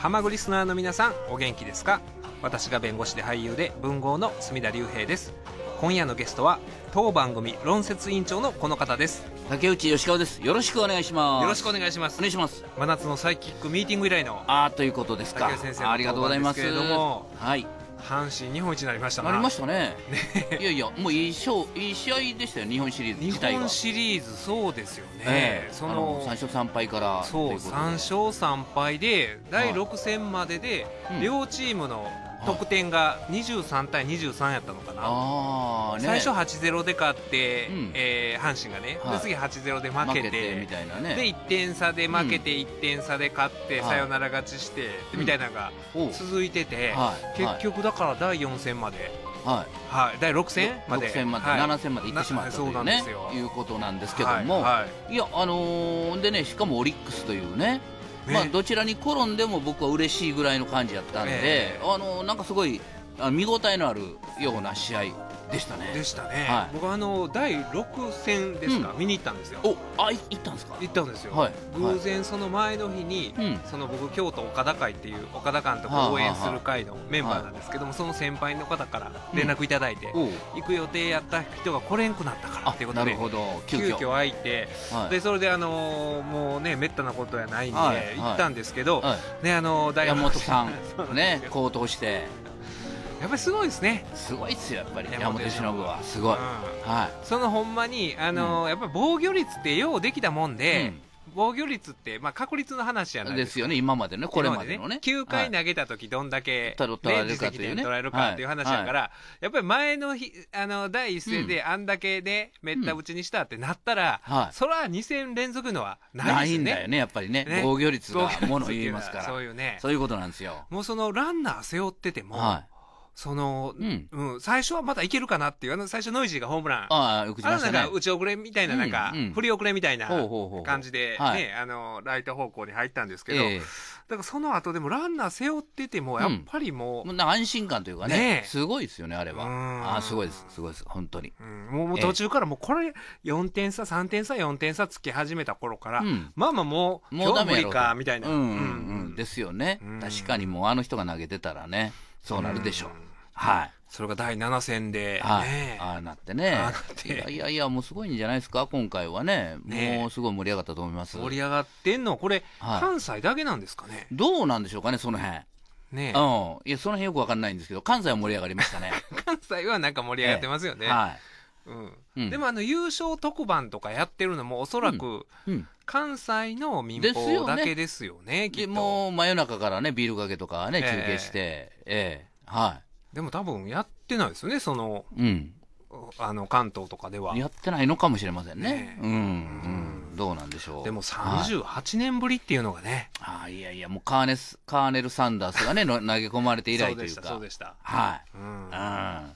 ハマグリスナーの皆さんお元気ですか私が弁護士で俳優で文豪の墨田隆平です今夜のゲストは当番組論説委員長のこの方です竹内義川ですよろしくお願いしますよろしくお願いしますお願いします真夏のサイキックミーティング以来のああということですか竹内先生ありがとうございますけれどもはい阪神日本一になりましたなりましたねいやいやもういい勝いい試合でしたよ日本シリーズ自体が日本シリーズそうですよね、ええ、その3勝3敗からそう3勝3敗で第6戦までで、はい両チームの得点が23対23やったのかな、ね、最初8 0で勝って、うん、えー、阪神がね、はい、で次8 0で負けて、ね、で1点差で負けて、1点差で勝って、うん、サヨナラ勝ちして、うん、みたいなのが続いてて、うん、結局、だから第4戦まで。はい、はい、第6戦まで6戦まで、はい、7戦まで行ってしまったという,、ね、いうことなんですけども、はい、はい、いや、あのー、でねしかもオリックスというね、まあ、どちらに転んでも僕は嬉しいぐらいの感じやったんで、あのなんかすごい見応えのあるような試合でしたねでしたね、はい、僕あの第6戦ですか、うん、見に行ったんですよおあ行ったんですか行ったんですよ、はい、偶然その前の日に、はい、その僕京都岡田会っていう岡田監督を応援する会のメンバーなんですけども、その先輩の方から連絡いただいて、うん、行く予定やった人が来れんくなったからっていうことで急遽急空いて、でそれであのー、もうねめったなことやないんで、行ったんですけど、ねあのー、大学山本さん ね高騰してやっぱりすごいですねすごいっすよやっぱり山本由伸はすごい、うん、はい、そのほんまにあのーうん、やっぱり防御率ってようできたもんで、うん、防御率って、まあ、確率の話じゃないですですよね、今までね、これまでのね。ね9回投げたとき、どんだけ、はい、取られるかというね。取られるかっていう話やから、はい、やっぱり前の日あの第一戦で、あんだけね、めった打ちにしたってなったら、はい、それは2戦連続のはないですね。ないんだよね、やっぱりね。ね防御率がもの言いますから。そういうね。そういうことなんですよ。もうそのランナー背負ってても、はいその、うん、うん、最初はまだいけるかなっていう、あの、最初ノイジーがホームラン。ああ、よく、ね、あなんか、打ち遅れみたいな、なんか、うんうん、振り遅れみたいな感じで、ね、はい、あの、ライト方向に入ったんですけど、えー、だからその後でもランナー背負ってても、やっぱりもう。うん、安心感というかね、ねすごいですよね、あれは。ああ、すごいです、すごいです、本当に。うん、もう途中からもうこれ、4点差、3点差、4点差つき始めた頃から、うん、まあまあもう、もうダいか、みたいな。うん、うん、うん、ですよね。確かにもう、あの人が投げてたらね。そうなるでしょう。はい。それが第7戦で、はい、ああなってねいやいや、いや、もうすごいんじゃないですか、今回はね、もうすごい盛り上がったと思います。盛り上がってんの、これ、関西だけなんですかね。どうなんでしょうかね、その辺ねうん、いやその辺よくわかんないんですけど、関西は盛り上がりましたね。関西はなんか盛り上がってますよね。はいうん、でもあの優勝特番とかやってるのもおそらく、関西の民放だけですよね、きもう真夜中からね、ビールかけとかね、中継して、ええはい。でも多分やってないですよね、その、うん、あの関東とかでは。やってないのかもしれませんね。うん、うん、どうなんでしょう。でも38年ぶりっていうのがね。はい、いやいや、もうカーネス、カーネル・サンダースがね、投げ込まれて以来というか。そうでした、そうでした。はい。うん。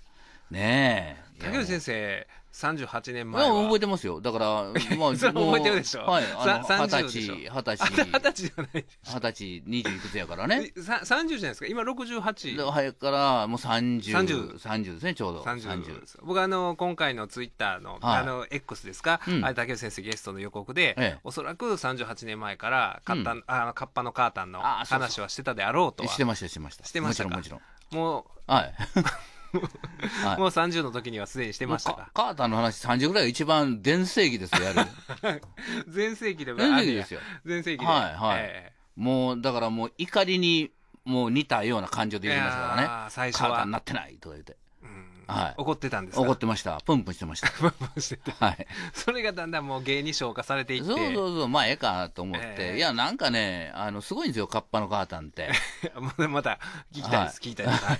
ねえ。竹内先生38年前は覚えてますよだから まあそれ覚えてるでしょはい二十歳二十歳 二十歳じゃない二十歳20いくつやからね30じゃないですか今68早いからもう3030 30ですねちょうど三十。僕あの今回のツイッターの,、はい、あの X ですか、うん、あれ竹内先生ゲストの予告で、ええ、おそらく38年前からカッタ、うん、あカッパのカータンの話はしてたであろうとはしてましたしてましたしてましたもちろんもちろんもうはい もう30の時にはすでにしてましたかカーターの話30ぐらいが一番全盛期ですよ、やる。前世紀でも全盛期ですよ。全盛期で。はいはい、えー、もう、だからもう怒りにもう似たような感情で言いますからね。最初は。カーターになってないとか言って。はい、怒ってたんです怒ってましたプンプンしてました プンプンしてて、はい、それがだんだんもう芸に昇華されていってそうそうそうまあええかと思って、えー、いやなんかねあのすごいんですよカッパの母さんって また聞きたいです、はい、聞きたいです、はい、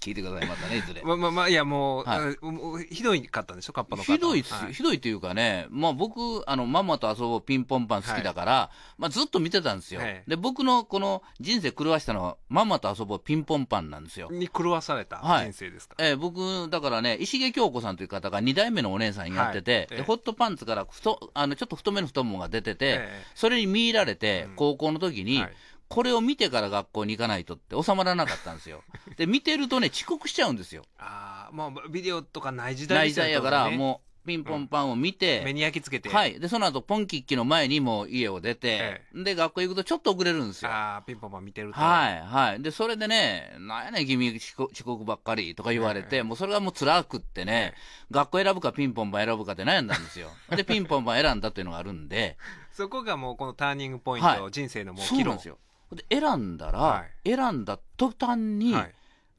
聞いてくださいまたねいずれまあまあ、まあ、いやもう、はい、もうひどいかったんでしょカッパの母さんひどい、はい、ひどいというかねまあ僕あのママと遊ぼうピンポンパン好きだから、はい、まあずっと見てたんですよ、で僕のこの人生狂わしたのはママと遊ぼうピンポンパンなんですよに狂わされた人生ですか、え僕、だからね、石毛京子さんという方が2代目のお姉さんやってて、はいえホットパンツから太あのちょっと太めの太ももが出てて、えそれに見入られて、うん、高校の時に、はいこれを見てから学校に行かないとって収まらなかったんですよ。で、見てるとね、遅刻しちゃうんですよ。ああ、もうビデオとかない時代、ね、ない時代やから、もう、ピンポンパンを見て、目に焼き付けて。はい。で、その後、ポンキッキの前にも家を出て、で、学校行くとちょっと遅れるんですよ。ああ、ピンポンパン見てると。はい、はい。で、それでね、なんやねん、君遅刻ばっかりとか言われて、もうそれがもう辛くってね、学校選ぶかピンポンパン選ぶかって悩んだんですよ。で、ピンポンパン選んだというのがあるんで。そこがもうこのターニングポイント、人生のもう議論ですよ。で、選んだら、選んだ途端に、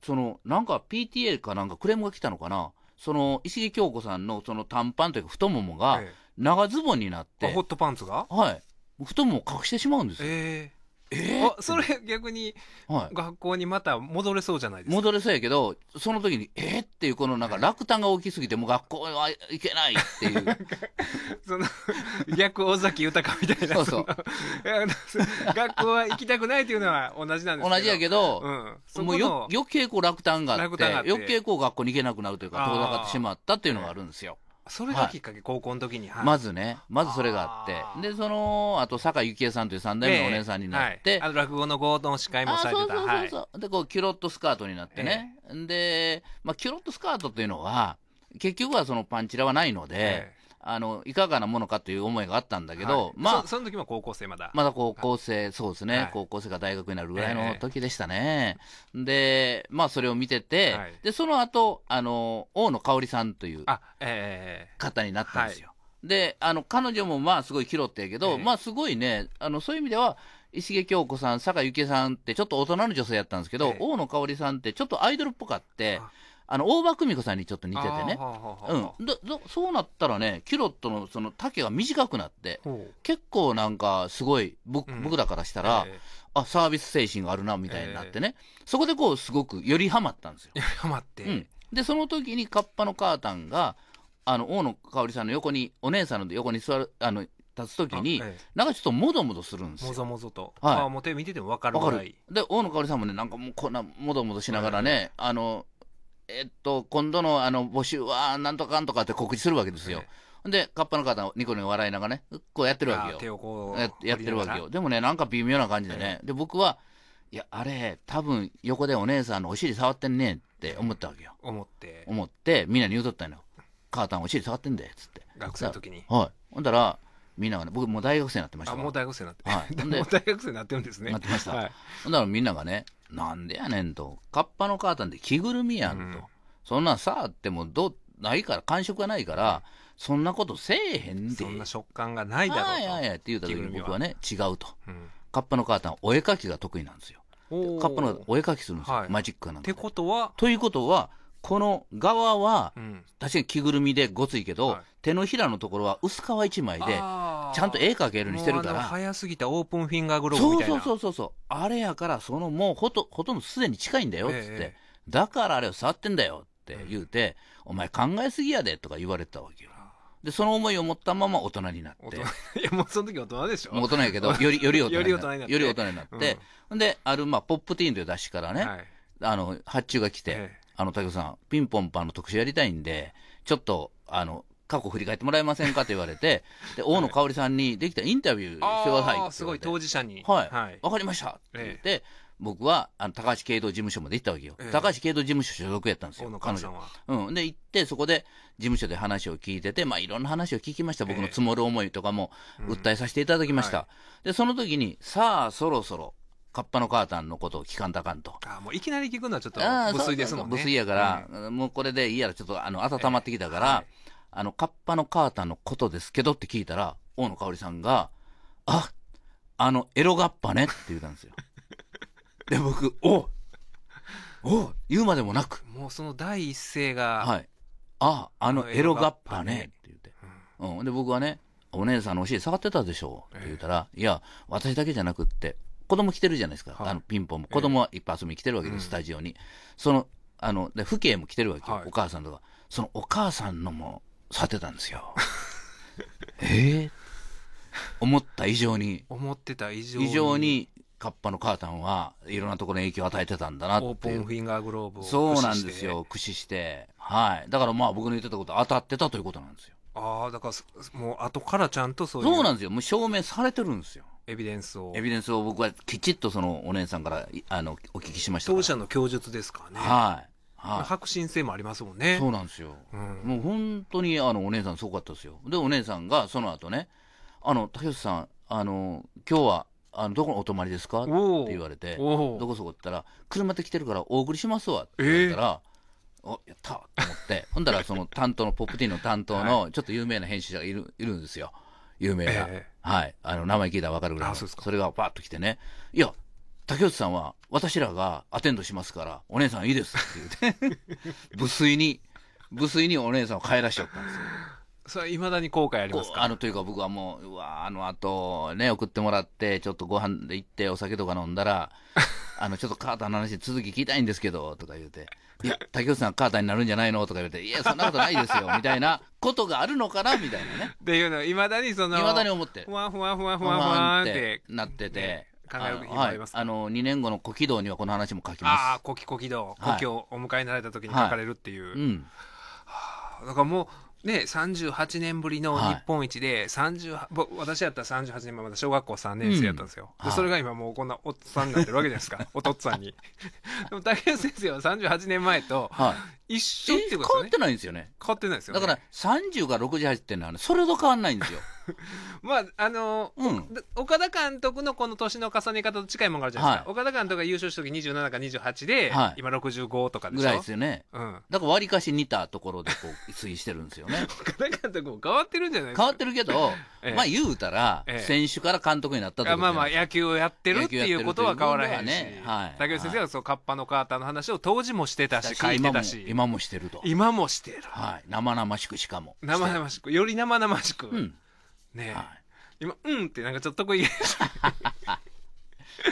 その、なんか PTA かなんかクレームが来たのかな。その石井京子さんのその短パンというか太ももが長ズボンになって、ホットパンツがはい太ももを隠してしまうんですよ、ええー、それ逆に学校にまた戻れそうじゃないですか、戻れそうやけどその時にえー、っていうこのなんか落胆が大きすぎてもう学校は行けないっていうその逆尾崎豊みたいなそうそう学校は行きたくないっていうのは同じなんですけど同じやけど、うん、もうよ余計こう落胆があって余計こう学校に行けなくなるというか遠ざかってしまったっていうのがあるんですよ、それがきっかけ、はい、高校の時に、はい、まずねまずそれがあってでそのあと坂幸恵さんという3代目のお姉さんになって、えーはい、あの落語の合同司会もされてたそうそうそうそう、でこうキュロットスカートになってね、えー、で、まあ、キュロットスカートというのは結局はそのパンチラはないので、えーあのいかがなものかという思いがあったんだけど、はい、まあその時も高校生まだまだ高校生、そうですね、はい、高校生が大学になるぐらいの時でしたね、えー、でまあそれを見てて、でその後あの大野香織さんという方になったんですよ、えー、であの彼女もまあすごい拾ってやけど、えー、まあすごいねあのそういう意味では石毛京子さん、坂由紀さんってちょっと大人の女性やったんですけど、大野香織さんってちょっとアイドルっぽかって。ああの大場久美子さんにちょっと似ててね、うん、そうなったらねキュロットのその丈が短くなって結構なんかすごい僕,、僕だからしたら、あサービス精神があるなみたいになってね、そこでこうすごくよりはまったんですよ。はまって、うん、でその時にカッパの母タんがあの大野かおりさんの横にお姉さんの横に座るあの立つ時に、ええ、なんかちょっともどもどするんですもぞもぞと、はい、あもう手見てても分かるぐらいで大野かおりさんもねなんかもうこんなもどもどしながらね、あのえっと、今度のあの募集はなんとかんとかって告知するわけですよ。で、カッパの方、ニコニコ笑いながらね、こうやってるわけよ。手をこうや。やってるわけよ。でもね、なんか微妙な感じでね。で、僕は、いや、あれ、多分横でお姉さんのお尻触ってんねって思ったわけよ。思って。思って、みんなに言うとったんよ。母さんお尻触ってんだつって。学生の時に。はい。ほんだら、みんながね、僕もう大学生になってましたあ、もう大学生になって。はい。もう大学生になってるんですね。なってました。はい。ほんだらみんながね、なんでやねんと。カッパのカータンって着ぐるみやんと。うん、そんなんさあってもど、ないから、感触がないから、そんなことせえへんで。そんな食感がないだろうと。はいはいはいって言うた時に僕はね、違うと。うん、カッパのカータン、お絵描きが得意なんですよ。カッパのお絵描きするんですよ。マジックなんで。ってことはということは、この側は、確かに着ぐるみでごついけど、はい手のひらのところは薄皮一枚でちゃんと絵描けるにしてるから早すぎたオープンフィンガーグローブみたいなそうそうそうあれやからそのもうほとほとんどすでに近いんだよっつって、えー、だからあれを触ってんだよって言うて、うん、お前考えすぎやでとか言われたわけよでその思いを持ったまま大人になって いやもうその時大人でしょ大人やけどよりより大人になってより大人になって、うん、である、まあ、ポップティーンという雑誌からね、はい、あの発注が来て、えーあの、竹さん、ピンポンパンの特集やりたいんで、ちょっと、あの、過去振り返ってもらえませんかと言われて、で、大野香織さんにできたインタビューしてくださいすごい当事者に。はい。わ、はい、かりましたって言って、え僕は、あの、高橋慶道事務所まで行ったわけよ。え、高橋慶道事務所所属やったんですよ。彼女は。うん。で、行って、そこで、事務所で話を聞いてて、まあ、いろんな話を聞きました。僕の積もる思いとかも、訴えさせていただきました。うんで、その時に、さあ、そろそろ、カッパの母さんのことを聞かんかんと。あもういきなり聞くのはちょっと無粋ですもんね。無粋やから、うん、もうこれでいいやらちょっとあの温まってきたから、はい、あの、カッパの母さんのことですけどって聞いたら、大野香織さんが、あ、あの、エロガッパねって言ったんですよ。で、僕、おお言うまでもなく。もうその第一声が。はい。あ、あのエロガッパねって言って。うん、で、僕はね、お姉さんのお尻下がってたでしょって言ったら、えー、いや、私だけじゃなくって、子供来てるじゃないですか、はい、あのピンポンも子供はいっぱい遊びに来てるわけです、えスタジオに、そのあので父兄も来てるわけよ、はい、お母さんとかそのお母さんのも去ってたんですよ ええー、思った以上に思ってた以上に以上にカッパのカータンはいろんなところに影響を与えてたんだなってオープンフィンガーグローブをそうなんですよ駆使してはいだからまあ僕の言ってたこと当たってたということなんですよああだからもう後からちゃんとそういうそうなんですよもう証明されてるんですよエビデンスをエビデンスを僕はきちっとそのお姉さんからあのお聞きしました当社の供述ですからねはい、はい、白真性もありますもんねそうなんですよ、うん、もう本当にあのお姉さんすごかったですよでお姉さんがその後ねあの竹内さんあの今日はあのどこのお泊まりですかって言われてどこそこって言ったら車で来てるからお送りしますわって言ったら、えーおやったと思ってほんだらその担当のポップティーの担当の ちょっと有名な編集者がいるいるんですよ有名な、えー、はい、あの名前聞いたら分かるぐらいそそれがぱッと来てね「いや竹内さんは私らがアテンドしますからお姉さんいいです」って言って 無粋に無粋にお姉さんを帰らしちゃったんですよ。それいまだに後悔ありますかあのというか僕はもううわあのあとね送ってもらってちょっとご飯で行ってお酒とか飲んだらあのちょっとカーターの話、続き聞きたいんですけどとか言うて、いや、竹内さん、カーターになるんじゃないのとか言うて、いや、そんなことないですよみたいなことがあるのかなみたいなね。っていうの、いまだにその、いまだに思ってふわふわふわふわふわってなってて。ね考えるあの2年後の古軌道にはこの話も書きますああ古軌道故郷、い、お迎えになられた時に書かれるっていう、はいうん、だからもうね、38年ぶりの日本一で、はい、私やったら38年前まだ小学校3年生やったんですよ、うんはい、それが今もうこんなおっさんになってるわけじゃないですかおとっさんに でも竹谷先生は38年前と一緒ってこと変わってないんですよね。変わってないですよ、ね、だから30が68ってのは、それと変わんないんですよ。まあ、あのーうん、岡田監督のこの年の重ね方と近いものがあるじゃないですか。はい、岡田監督が優勝した時27か28で、はい、今65とかでしょぐらいですよね。うん。だから割かし似たところでこう、推移してるんですよね。岡田監督も変わってるんじゃないですか変わってるけど、ええ、まあ言うたら、え、選手から監督になったとまあまあ野球をやってるっていうことは変わらへんし。ね、はい。竹内先生はそう、カッパのカーターの話を当時もしてたし、書いてたし。今もしてると今もしてる、はい、生々しくしかも生々しくより生々しく、うんねはい、今「うん」ってなんかちょっとこいい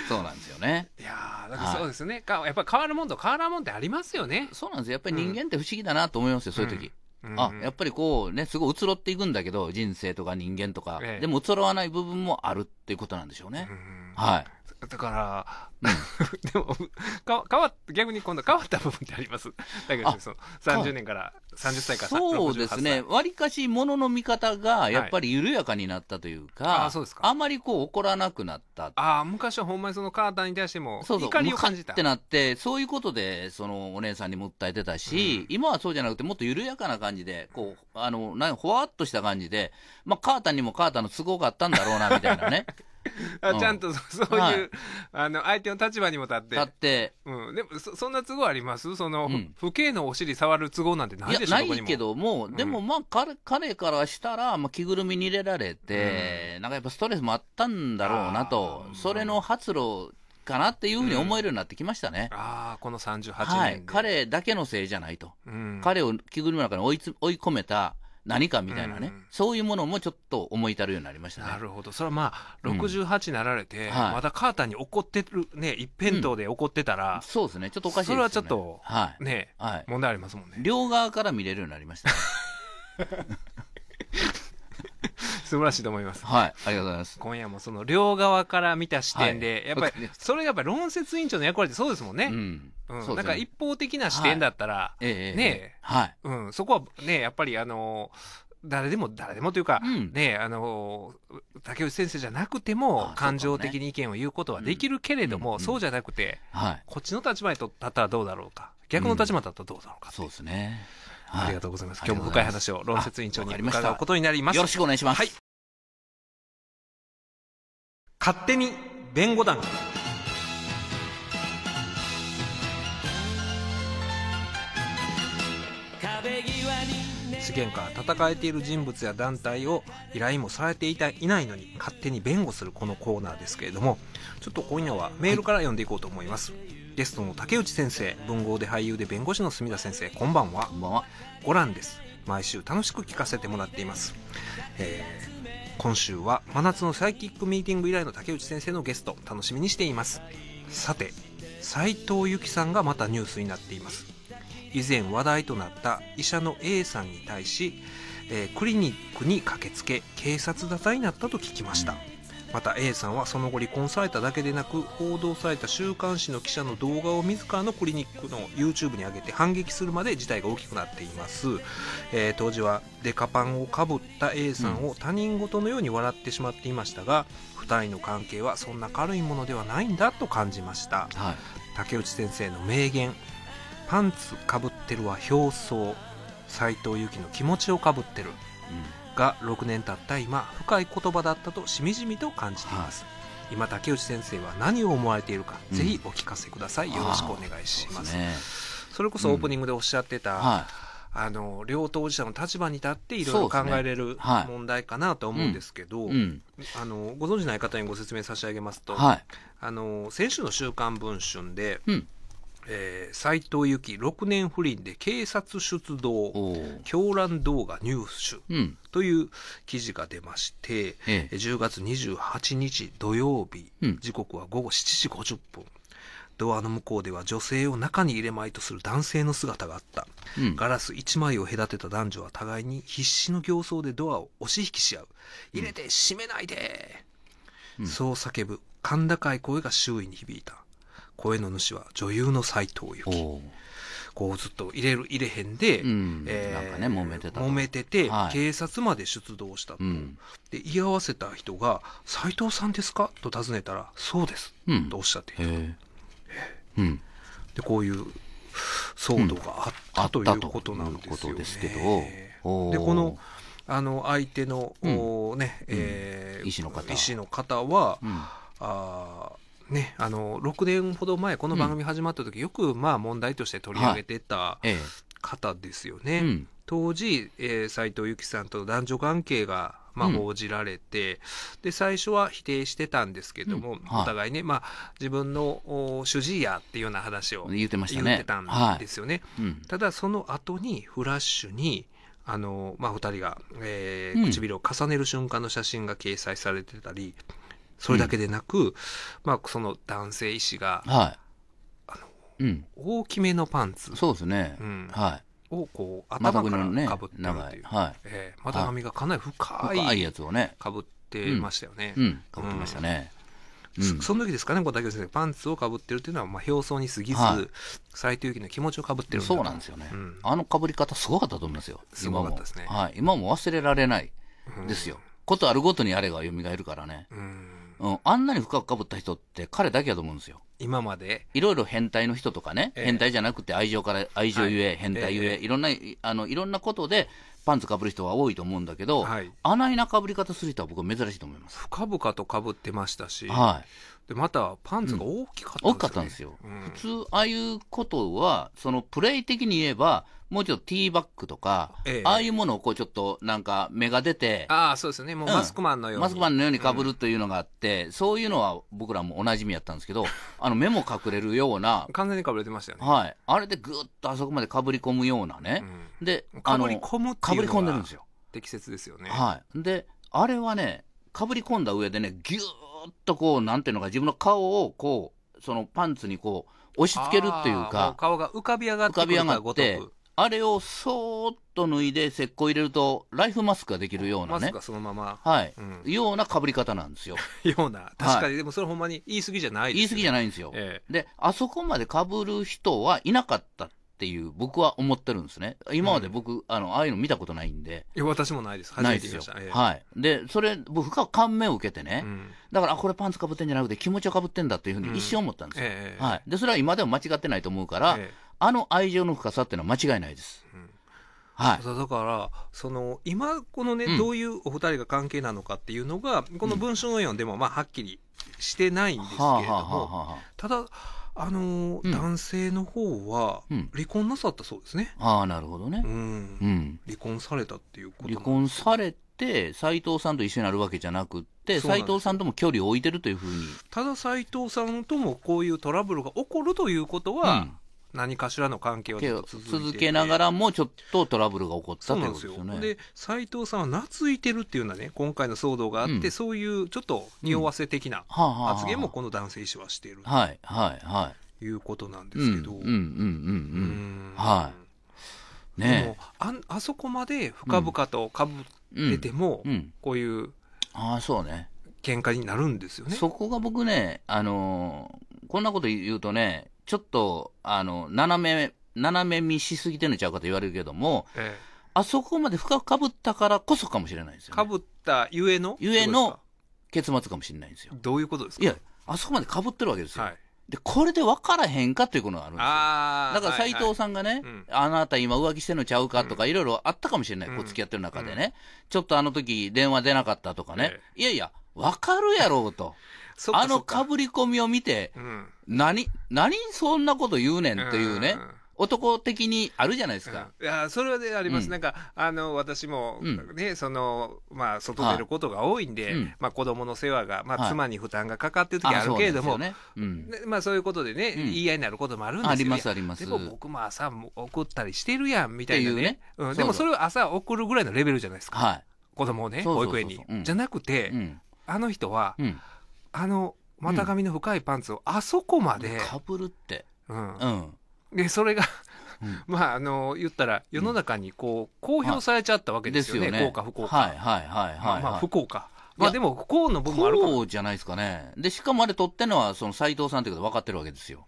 そうなんですよね。いやだからそうですね、はい、かやっぱり変わるもんと変わらんもんってありますよね。そうなんですよ。やっぱり人間って不思議だなと思いますよ、うん、そういう時。うん、あやっぱりこうね、すごい移ろっていくんだけど、人生とか人間とか、ええ、でも移ろわない部分もあるっていうことなんでしょうね。うん、はい、だから、でもか変わ逆に今度変わった部分ってありますだけどその30年から30歳からそうですねわりかしものの見方がやっぱり緩やかになったというかはい、あそうですかあまりこう怒らなくなったあ昔はほんまにそのカーターに対しても怒りを感じたってなってそういうことでそのお姉さんにも訴えてたし、うん、今はそうじゃなくてもっと緩やかな感じでこうあのなほわっとした感じで、まあ、カーターにもカーターの都合があったんだろうなみたいなね あちゃんとそ,、ういう、あの相手の立場にも立って立って、うん、でもそそんな都合ありますその、うん不敬のお尻触る都合なんてないでしょないけ、ども、でもまあ彼彼からしたら、まあ、着ぐるみに入れられて、なんかやっぱストレスもあったんだろうなとそれの発露かなっていうふうに思えるようになってきましたね。ああこの38年で、はい、彼だけのせいじゃないと、うん、彼を着ぐるみの中に追いつ追い込めた何かみたいなね、うん、そういうものもちょっと思い至るようになりましたね。なるほど。それはまあ、68になられて、うんはい、またカーターに怒ってる、ね、一辺倒で怒ってたら、うん、そうですね、ちょっとおかしいです、ね、それはちょっと、い、ね、はい、問題ありますもんね。両側から見れるようになりました、ね。素晴らしいと思います。はい、ありがとうございます。今夜もその両側から見た視点で、はいやっぱり、それがやっぱり論説委員長の役割ってそうですもんね。うん。うんそうなんか一方的な視点だったら、えええねえはい。うん、そこはね、やっぱりあの誰でも誰でもというか、うんねあの竹内先生じゃなくても感情的に意見を言うことはできるけれども、ううんそうじゃなくて、はい。こっちの立場に立ったらどうだろうか逆の立場だったらどうだろうか、そうですね。ありがとうございます。今日も深い話を論説委員長に伺うことになります。よろしくお願いします。はい、勝手に弁護団。世間から戦えている人物や団体を依頼もされていたいないのに勝手に弁護するこのコーナーですけれどもちょっと今夜はメールから読んでいこうと思います、はいゲストの竹内先生文豪で俳優で弁護士の墨田先生こんばんはこんばんはご覧です毎週楽しく聞かせてもらっています、えー、今週は真夏のサイキックミーティング以来の竹内先生のゲスト楽しみにしていますさて斎藤由貴さんがまたニュースになっています以前話題となった医者の A さんに対し、えー、クリニックに駆けつけ警察沙汰になったと聞きました、うんまた A さんはその後離婚されただけでなく報道された週刊誌の記者の動画を自らのクリニックの YouTube に上げて反撃するまで事態が大きくなっています、えー、当時はデカパンをかぶった A さんを他人事のように笑ってしまっていましたが、うん、2人の関係はそんな軽いものではないんだと感じました、はい、竹内先生の名言「パンツかぶってるは表層斎藤由貴の気持ちをかぶってる」うんが6年経った今深い言葉だったとしみじみと感じています、はい、今竹内先生は何を思われているか、うん、ぜひお聞かせくださいよろしくお願いします、ね、それこそオープニングでおっしゃってた、うんはい、あの両当事者の立場に立っていろいろ考えれる、問題かなと思うんですけど、うん、あのご存じない方にご説明差し上げますと、あの先週の「週刊文春で」で、えー、藤由紀6年不倫で警察出動狂乱動画入手、うん、という記事が出まして、ええ、10月28日土曜日、うん、時刻は午後7時50分ドアの向こうでは女性を中に入れまいとする男性の姿があった、うん、ガラス1枚を隔てた男女は互いに必死の形相でドアを押し引きし合う入れて閉めないで、そう叫ぶ甲高い声が周囲に響いた声の主は女優の斎藤由貴こうずっと入れる入れへんで、うん、えー、なんかね揉めてた揉めてて、はい、警察まで出動したと、うん、で居合わせた人が「斎藤さんですか?」と尋ねたら「そうです」とおっしゃっていたと、うん、でこういう騒動があったということなんですよね。ですけどでこのあの相手の、ねえー、医師の方医師の方は、ああね、あの6年ほど前この番組始まった時、うん、よくまあ問題として取り上げてた方ですよね。はいええ当時、えー、斉藤由貴さんと男女関係がまあ、報じられて、うん、で最初は否定してたんですけども、うんはい、お互いね、まあ、自分の主治医やっていうような話を言ってましたね言ってたんですよね、はいうん、ただその後にフラッシュにあの、まあ、2人が、えー、唇を重ねる瞬間の写真が掲載されてたり。それだけでなく、うん、まあ、その男性医師が、はいあのうん、大きめのパンツそうですね、うんはい、をこう頭からかぶってるっていう、はいえー、股上がかなり深い,、はい、やつをねかぶってましたよね、うん、かぶってましたね、その時ですかね、小田竹先生、パンツをかぶってるっていうのは、まあ、表層に過ぎず、はい、斎藤幸の気持ちをかぶってるそうなんですよね、うん、あのかぶり方、すごかったと思いますよ、すごかったですね、はい、今も忘れられないですよ、うん、ことあるごとにあれが蘇るからね。うんうん、あんなに深くかぶった人って彼だけやと思うんですよ。今までいろいろ変態の人とかね、えー、変態じゃなくて愛情から愛情ゆえ、はい、変態ゆえ、えー、いろんなあのいろんなことでパンツかぶる人は多いと思うんだけど、はい、いなかぶり方する人は僕は珍しいと思います。深々とかぶってましたし、はい、でまたパンツが大きかったんですよ、ねうん、大きかったんですよ、うん、普通ああいうことはそのプレイ的に言えばもうちょっとティーバッグとか、ええ、ああいうものをこうちょっとなんか芽が出て、ああ、そうですね、もうマスクマンのように。うん、マスクマンのようにかぶるというのがあって、うん、そういうのは僕らもおなじみやったんですけど、あの目も隠れるような。完全にかぶれてましたよね。はい。あれでぐっとあそこまでかぶり込むようなね。うん、で、かぶり込むかぶり込んでるんですよ。適切ですよね。はい。で、あれはね、かぶり込んだ上でね、ぎゅーっとこう、なんていうのか、自分の顔をこう、そのパンツにこう、押し付けるっていうか。顔が浮かび上がって浮かび上がって。あれをそーっと脱いで石膏入れると、ライフマスクができるようなマスねク、がそのまま、はい、うんような被り方なんですよ。ような確かに、でもそれほんまに言い過ぎじゃないです言い過ぎじゃないんですよ。えで、あそこまでかぶる人はいなかったっていう、僕は思ってるんですね。今まで僕、あの、ああいうの見たことないんで、いや私もないです初ないめでてす見よました。ええはい。で、それ、僕は感銘を受けてね、うんだから、あ、これパンツかぶってんじゃなくて気持ちをぶってんだっていうふうに一瞬思ったんですよ。ええはい。で、それは今でも間違ってないと思うから、ええあの愛情の深さっていうのは間違いないです。はい、だからその今このね、うん、どういうお二人が関係なのかっていうのがこの文章のよでもまあはっきりしてないんですけれども、ただあの、うん、男性の方は離婚なさったそうですね。うん、ああなるほどね、うん離婚されたっていうこと離婚されて斎藤さんと一緒になるわけじゃなくて斎藤さんとも距離を置いてるというふうにただ斎藤さんともこういうトラブルが起こるということは、何かしらの関係を続けながらもちょっとトラブルが起こったということですよね。で斎藤さんは懐いてるっていうのはね今回の騒動があって、うん、そういうちょっと匂わせ的な発言もこの男性医師はしている、うはいはいはい、いうことなんですけど。うんうんうんうんうんはい。ね、でもああそこまで深々とかぶってても、うん、こういうあそうね喧嘩になるんですよね。そこが僕ね、あのー、こんなこと言うとね、ちょっと、あの、斜め、斜め見しすぎてんのちゃうかと言われるけども、ええ、あそこまで深くかぶったからこそかもしれないですよ、ね。かぶったゆえのゆえの結末かもしれないんですよ。どういうことですかいや、あそこまでかぶってるわけですよ。はい、で、これで分からへんかっていうことがあるんですよ。あだから斎藤さんがね、はいはいうん、あなた今浮気してんのちゃうかとか、いろいろあったかもしれない、うん、こう付き合ってる中でね、うん、ちょっとあの時電話出なかったとかね、ええ、いやいや、分かるやろうと。あのかぶり込みを見て、うん、何、何そんなこと言うねんっていうね。男的にあるじゃないですか。うん、いや、それはあります。うん、なんか、あの、私も、ね、うん、その、まあ、外出ることが多いんで、はい、まあ、子供の世話が、まあ、妻に負担がかかってる時あるけれども、はい、ね、うん、まあ、そういうことでね、言い合いになることもあるんですよ、ね、あります、あります。でも僕も朝送ったりしてるやん、みたいなね。ねうん、でもそれは朝送るぐらいのレベルじゃないですか。はい、子供をね、保育園に。じゃなくて、あの人は、うんあの股上の深いパンツをあそこまで、かぶるってうんうんでそれが まああの言ったら世の中にこう公表されちゃったわけですよね,、はいすよね幸か不幸か、はいはいはいはい、はい、まあ不幸かまあでも不幸の部分もあるかもじゃないですかねでしかもあれ取ってのはその斎藤さんってこと分かってるわけですよ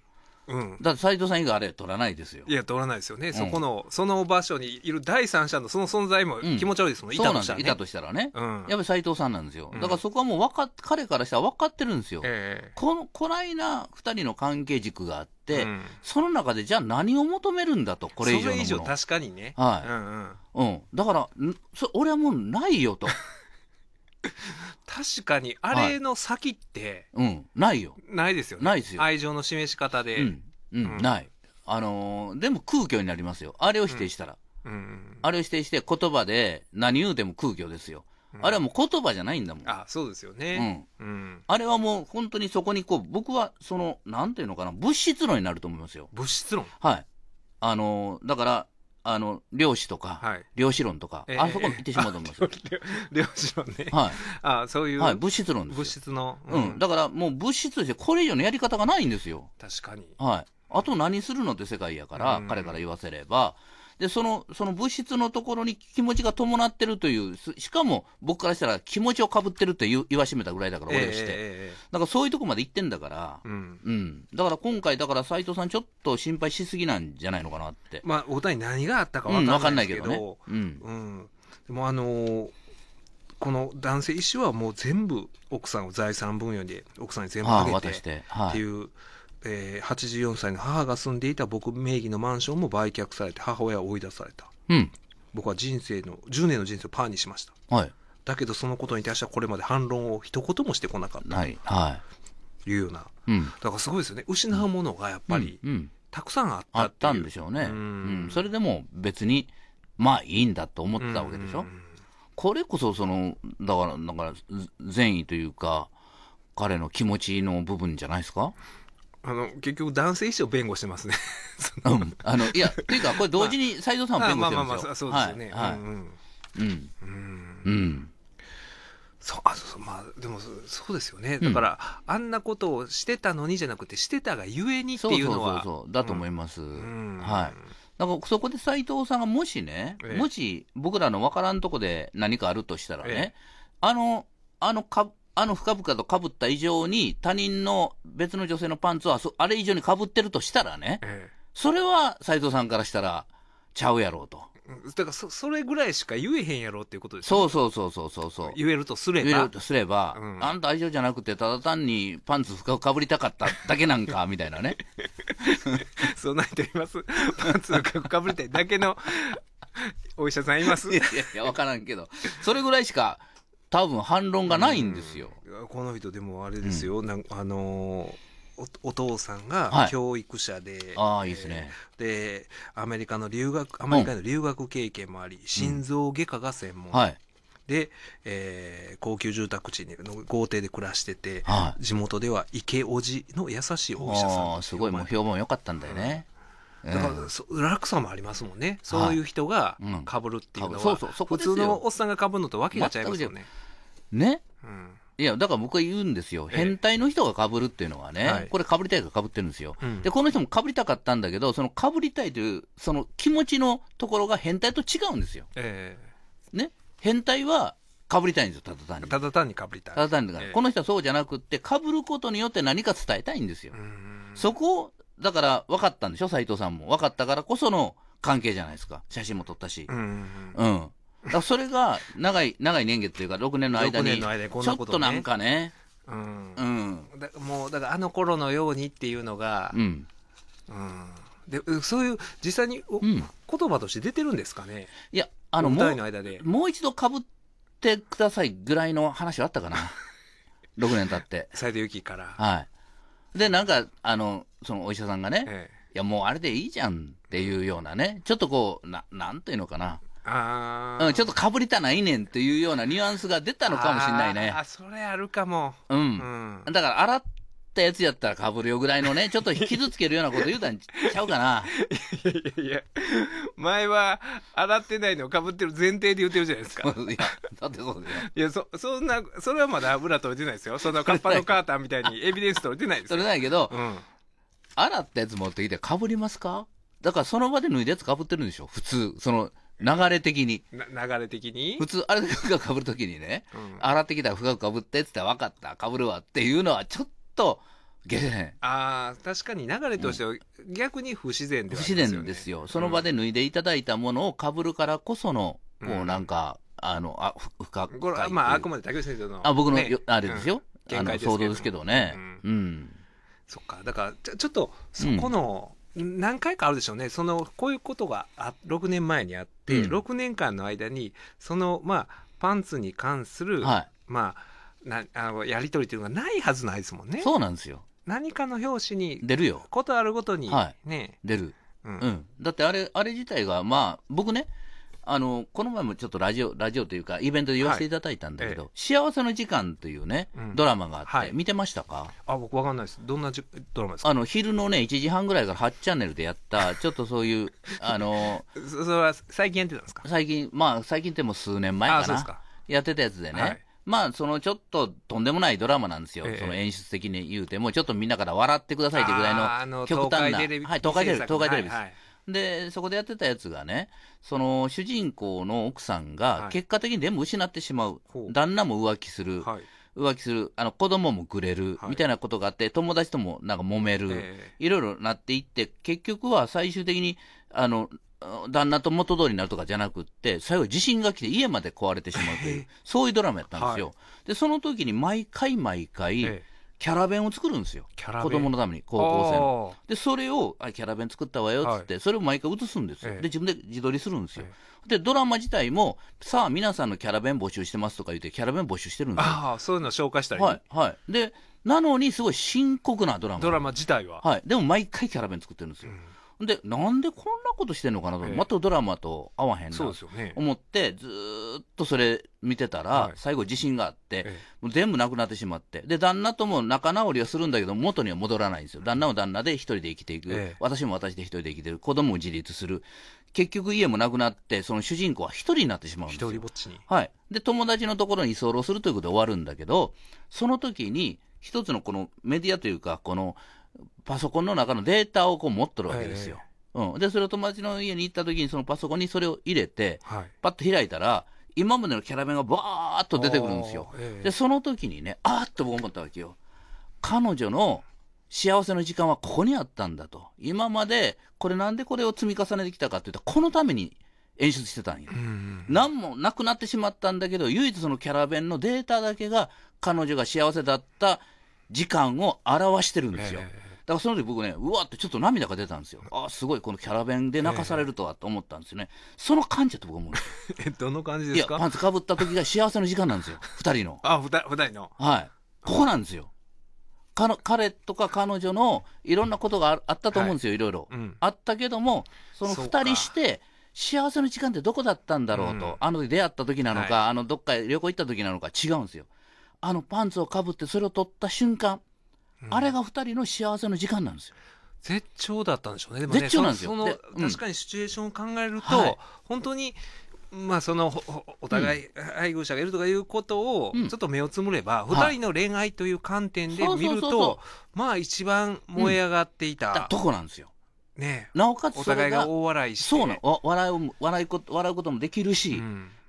うん、だって斎藤さん以外あれ取らないですよいや取らないですよね、うん、そこのその場所にいる第三者のその存在も気持ち悪いですもん、うん、いたとしたらねいたとしたらね、うん、やっぱり斎藤さんなんですよだからそこはもうか彼からしたら分かってるんですよ、このこないな2人の関係軸があって、その中でじゃあ何を求めるんだとこれ以上のものそれ以上確かにねはい、うんうんうん、だからそ俺はもうないよと 確かにあれの先って、うん、ないよ。ないですよねないですよ愛情の示し方で、うんうん、うんない。あのーでも空虚になりますよ。あれを否定したら。うんあれを否定して言葉で何言うても空虚ですよ。うんあれはもう言葉じゃないんだもん。あそうですよねうん、あれはもう本当にそこにこう、僕はその、なんていうのかな、物質論になると思いますよ。物質論はい。あのーだから、あの漁師とか、はい漁師論とか、えーあそこに行ってしまうと思いますよ。量 子論ね。はあそういうはい、物質論です物質の。うん、だからもう物質としてこれ以上のやり方がないんですよ。確かに。はい、あと何するのって世界やから、うん彼から言わせれば、で、その、その物質のところに気持ちが伴ってるという、しかも僕からしたら気持ちをかぶってるって言言わしめたぐらいだから、俺して。えー、だからそういうとこまで行ってんだから、うん、うん。だから今回、だから斎藤さんちょっと心配しすぎなんじゃないのかなって。まあ、答え何があったか分かんないけど、うん、ね。うん。うん、でもあのーこの男性医師はもう全部奥さんを財産分与で奥さんに全部あげてっていうえー、84歳の母が住んでいた僕名義のマンションも売却されて母親を追い出された、うん、僕は人生の10年の人生をパーにしました、はい、だけどそのことに対してはこれまで反論を一言もしてこなかったはい、はい、いうような、うん、だからすごいですよね失うものがやっぱり、うん、たくさんあったあったんでしょうねうん、それでも別にまあいいんだと思ってたわけでしょ、うん、これこそそのだからだから善意というか彼の気持ちの部分じゃないですかあの、結局男性医師を弁護してますね。うん。あの、いや、っていうか、これ同時に斎藤さんを弁護してますよ。まあまあまあ、そうですよね。はい。はい、うん。うん。うん。うんそうあそうまあでもそうですよねだから、うん、あんなことをしてたのにじゃなくてしてたがゆえにっていうのはそうそうだと思います、うんうん、はいだからそこで斎藤さんがもしね、もし僕らの分からんとこで何かあるとしたらね、え、あのあのかあの深々とかぶった以上に、他人の別の女性のパンツはあれ以上にかぶってるとしたらね、ええ、それは斎藤さんからしたら、ちゃうやろうと。だからそ、それぐらいしか言えへんやろっていうことでしね、そうそうそうそうそう。言えるとすれば。言えるとすれば、うん、あんた愛情じゃなくて、ただ単にパンツ深くかぶりたかっただけなんか、みたいなね。そんな人いますパンツ深くかぶりたいだけのお医者さんいますいやいや、わからんけど。それぐらいしか多分反論がないんですよ。この人でもあれですよ、なんあのおお父さんが教育者で、はい、あいいですね、でアメリカの留学アメリカの留学経験もあり、うん、心臓外科が専門、うんはい、で、えー、高級住宅地の豪邸で暮らしてて、はい、地元では池叔父の優しいお医者さんすごいもう評判良かったんだよね、うんだから、落差もありますもんねそういう人がかぶるっていうのは普通のおっさんがかぶるのとわけがちゃいますよね。ね、うん、いや、だから僕は言うんですよ。変態の人がかぶるっていうのはね、これかぶりたいからってるんですよ、うん、で、この人もかぶりたかったんだけど、そのかぶりたいという、その気持ちのところが変態と違うんですよ。えー、ね変態はかぶりたいんですよ、ただ単に。ただ単にかぶりたい。ただ単にだから、えー、この人はそうじゃなくって、かぶることによって何か伝えたいんですよ。そこをだから分かったんでしょ斎藤さんも分かったからこその関係じゃないですか写真も撮ったしうん、だからそれが長い長い年月というか6年の間にちょっとなんかねうんうんだもうだからあの頃のようにっていうのがう、んうんでそういう実際にうん言葉として出てるんですかねいやあのもうもう一度かぶってくださいぐらいの話はあったかな6年経って 斉藤由貴からはいで、なんか、あの、そのお医者さんがね、ええ、いや、もうあれでいいじゃんっていうようなね、ちょっとこう、な、なんていうのかな。あうん、ちょっとかぶりたないねんっていうようなニュアンスが出たのかもしれないね。あ、それあるかも。うん。うん、だから、洗っったやつやったらぶるよぐらいのね、ちょっと傷つけるようなこと言うたんちゃうかな。いやいやいや、前は洗ってないのをぶってる前提で言ってるじゃないですか。いや、だってそうですよ。いや、そ、そんな、それはまだ油取れてないですよ。そのカッパのカーターみたいに エビデンス取れてないですよ。取れないけど、うん、洗ったやつ持ってきてかぶりますかだからその場で脱いだやつかぶってるんでしょ普通。その、流れ的に。流れ的に普通、あれがかぶるときにね、うん、洗ってきたら深ふかぶってって言ったら分かった、かぶるわっていうのは、ちょっとげへあ確かに流れとしては逆に不自然で、ね、不自然ですよその場で脱いでいただいたものをかぶるからこその、うん、こうなんかあのあ深くこれまああくまで竹内先生のあ僕の、ね、あれですよ、うん、あの想像ですけどねうん、うん、そっかだからちょちょっとそこの、何回かあるでしょうね、そのこういうことがあ6年前にあって、うん、6年間の間に、そのまあパンツに関する、はい、まあなあのやり取りというのがないはずないですもんねそうなんですよ何かの表紙に出るよことあるごとに、はね出る、うんうん、だってあれあれ自体がまあ僕ねあのこの前もちょっとラジオラジオというかイベントで言わせていただいたんだけど「はいええ、幸せの時間」というね、うんドラマがあって、はい見てましたかあ僕わかんないですどんなじドラマですかあの昼のね1時半ぐらいから8チャンネルでやった ちょっとそういうあのそそれは最近やってたんですか最近まあ最近ってもう数年前からでなすかやってたやつでね、はいまあ、そのちょっととんでもないドラマなんですよ、ええ、その演出的に言うても、ちょっとみんなから笑ってくださいってぐらいの極端な、はい、東海テレビ、東海テレビです。はいはいで、そこでやってたやつがね、その主人公の奥さんが結果的に全部失ってしまう。はい、旦那も浮気する。はい、浮気する。あの、子供もくれる、みたいなことがあって、友達ともなんか揉める。えー、いろいろなっていって、結局は最終的に、あの、旦那と元通りになるとかじゃなくって、最後地震が来て家まで壊れてしまうという、そういうドラマやったんですよ。はい、で、その時に毎回毎回、キャラ弁を作るんですよ。子供のために、高校生の。で、それを、あ、キャラ弁作ったわよ、つって、はい、それを毎回映すんですよ。で、自分で自撮りするんですよ。で、ドラマ自体も、さあ、皆さんのキャラ弁募集してますとか言って、キャラ弁募集してるんですよ。ああ、そういうの紹介したり。はい、はい。で、なのに、すごい深刻なドラマ。ドラマ自体は。はい。でも、毎回キャラ弁作ってるんですよ。うんでなんでこんなことしてんのかなと、えまたドラマと合わへんなと思って、ずっとそれ見てたら、はい、最後地震があって、え、もう全部なくなってしまってで旦那とも仲直りはするんだけど元には戻らないんですよ旦那も旦那で一人で生きていく、私も私で一人で生きてる子供も自立する結局家もなくなってその主人公は一人になってしまうんですよ一人ぼっちに、はい、で友達のところに居候するということで終わるんだけどその時に一つのこのメディアというかこのパソコンの中のデータをこう持っとるわけですよ。はいはい、うん、で、それを友達の家に行った時に、そのパソコンにそれを入れて、はい、パッと開いたら、今までのキャラ弁がバーっと出てくるんですよ。で、その時にね、あーっと僕思ったわけよ。彼女の幸せの時間はここにあったんだと。今まで、これなんでこれを積み重ねてきたかっていうと、このために演出してたんや。何もなくなってしまったんだけど、唯一そのキャラ弁のデータだけが、彼女が幸せだった時間を表してるんですよ。えーからその時僕ねうわってちょっと涙が出たんですよ あすごいこのキャラ弁で泣かされるとはと思ったんですよね、その感じだと僕思う えどの感じですかいやパンツかぶった時が幸せの時間なんですよ2人の あ二2人のはいここなんですよ彼彼とか彼女のいろんなことがあったと思うんですよ、はい、いろいろ、うん、あったけどもその2人して幸せの時間ってどこだったんだろうと、うん、あの出会った時なのか、はい、あのどっか旅行行った時なのか違うんですよあのパンツをかぶってそれを取った瞬間あれが2人の幸せの時間なんですよ。絶頂だったんでしょうね。でもね絶頂なんですよ。確かにシチュエーションを考えると、はい、本当にまあそのお互い配偶者がいるとかいうことをちょっと目をつむれば、二人の恋愛という観点で見ると、まあ一番燃え上がっていた、とこなんですよ。ね、なおかつお互いが大笑いして、そうな笑う笑うこ笑うこともできるし、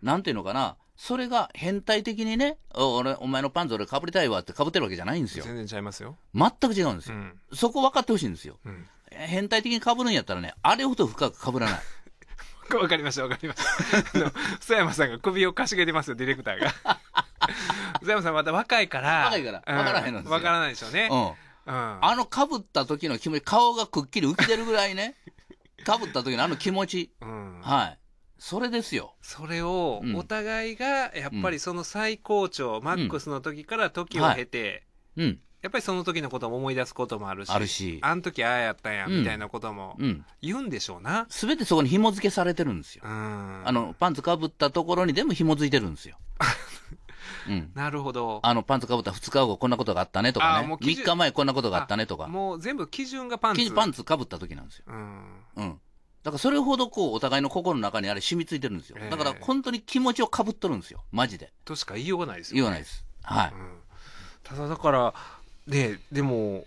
なんていうのかな、それが変態的にね、お俺、お前のパンツ俺かぶりたいわってかぶってるわけじゃないんですよ。全然ちゃいますよ。全く違うんですよ。うん、そこ分かってほしいんですよ。うん、変態的にかぶるんやったらね、あれほど深くかぶらない。わかりました、わかりました。あの、須山さんが首をかしげてますよ、ディレクターが。須山さんまた若いから。若いから。わからへんのですよ。わ、うん、からないでしょうね。うん。あのかぶった時の気持ち、顔がくっきり浮き出るぐらいね。かぶった時のあの気持ち。うん、はい。それですよ。それを、お互いが、やっぱりその最高潮、うん、マックスの時から時を経て、うん、はいうん、やっぱりその時のことを思い出すこともあるし、あるし、あの時ああやったんや、みたいなことも、言うんでしょうな。すべてそこに紐付けされてるんですよ。あの、パンツかぶったところにでも紐付いてるんですよ。うん、なるほど。あの、パンツかぶった2日後こんなことがあったねとかね。3日前こんなことがあったねとか。もう全部基準がパンツ。パンツかぶった時なんですよ。うん。うん。だからそれほどこうお互いの心の中にあれ染みついてるんですよ、だから本当に気持ちをかぶっとるんですよマジでとしか言いようがないですよ、ね、言わないですはい、うん、ただだからねでも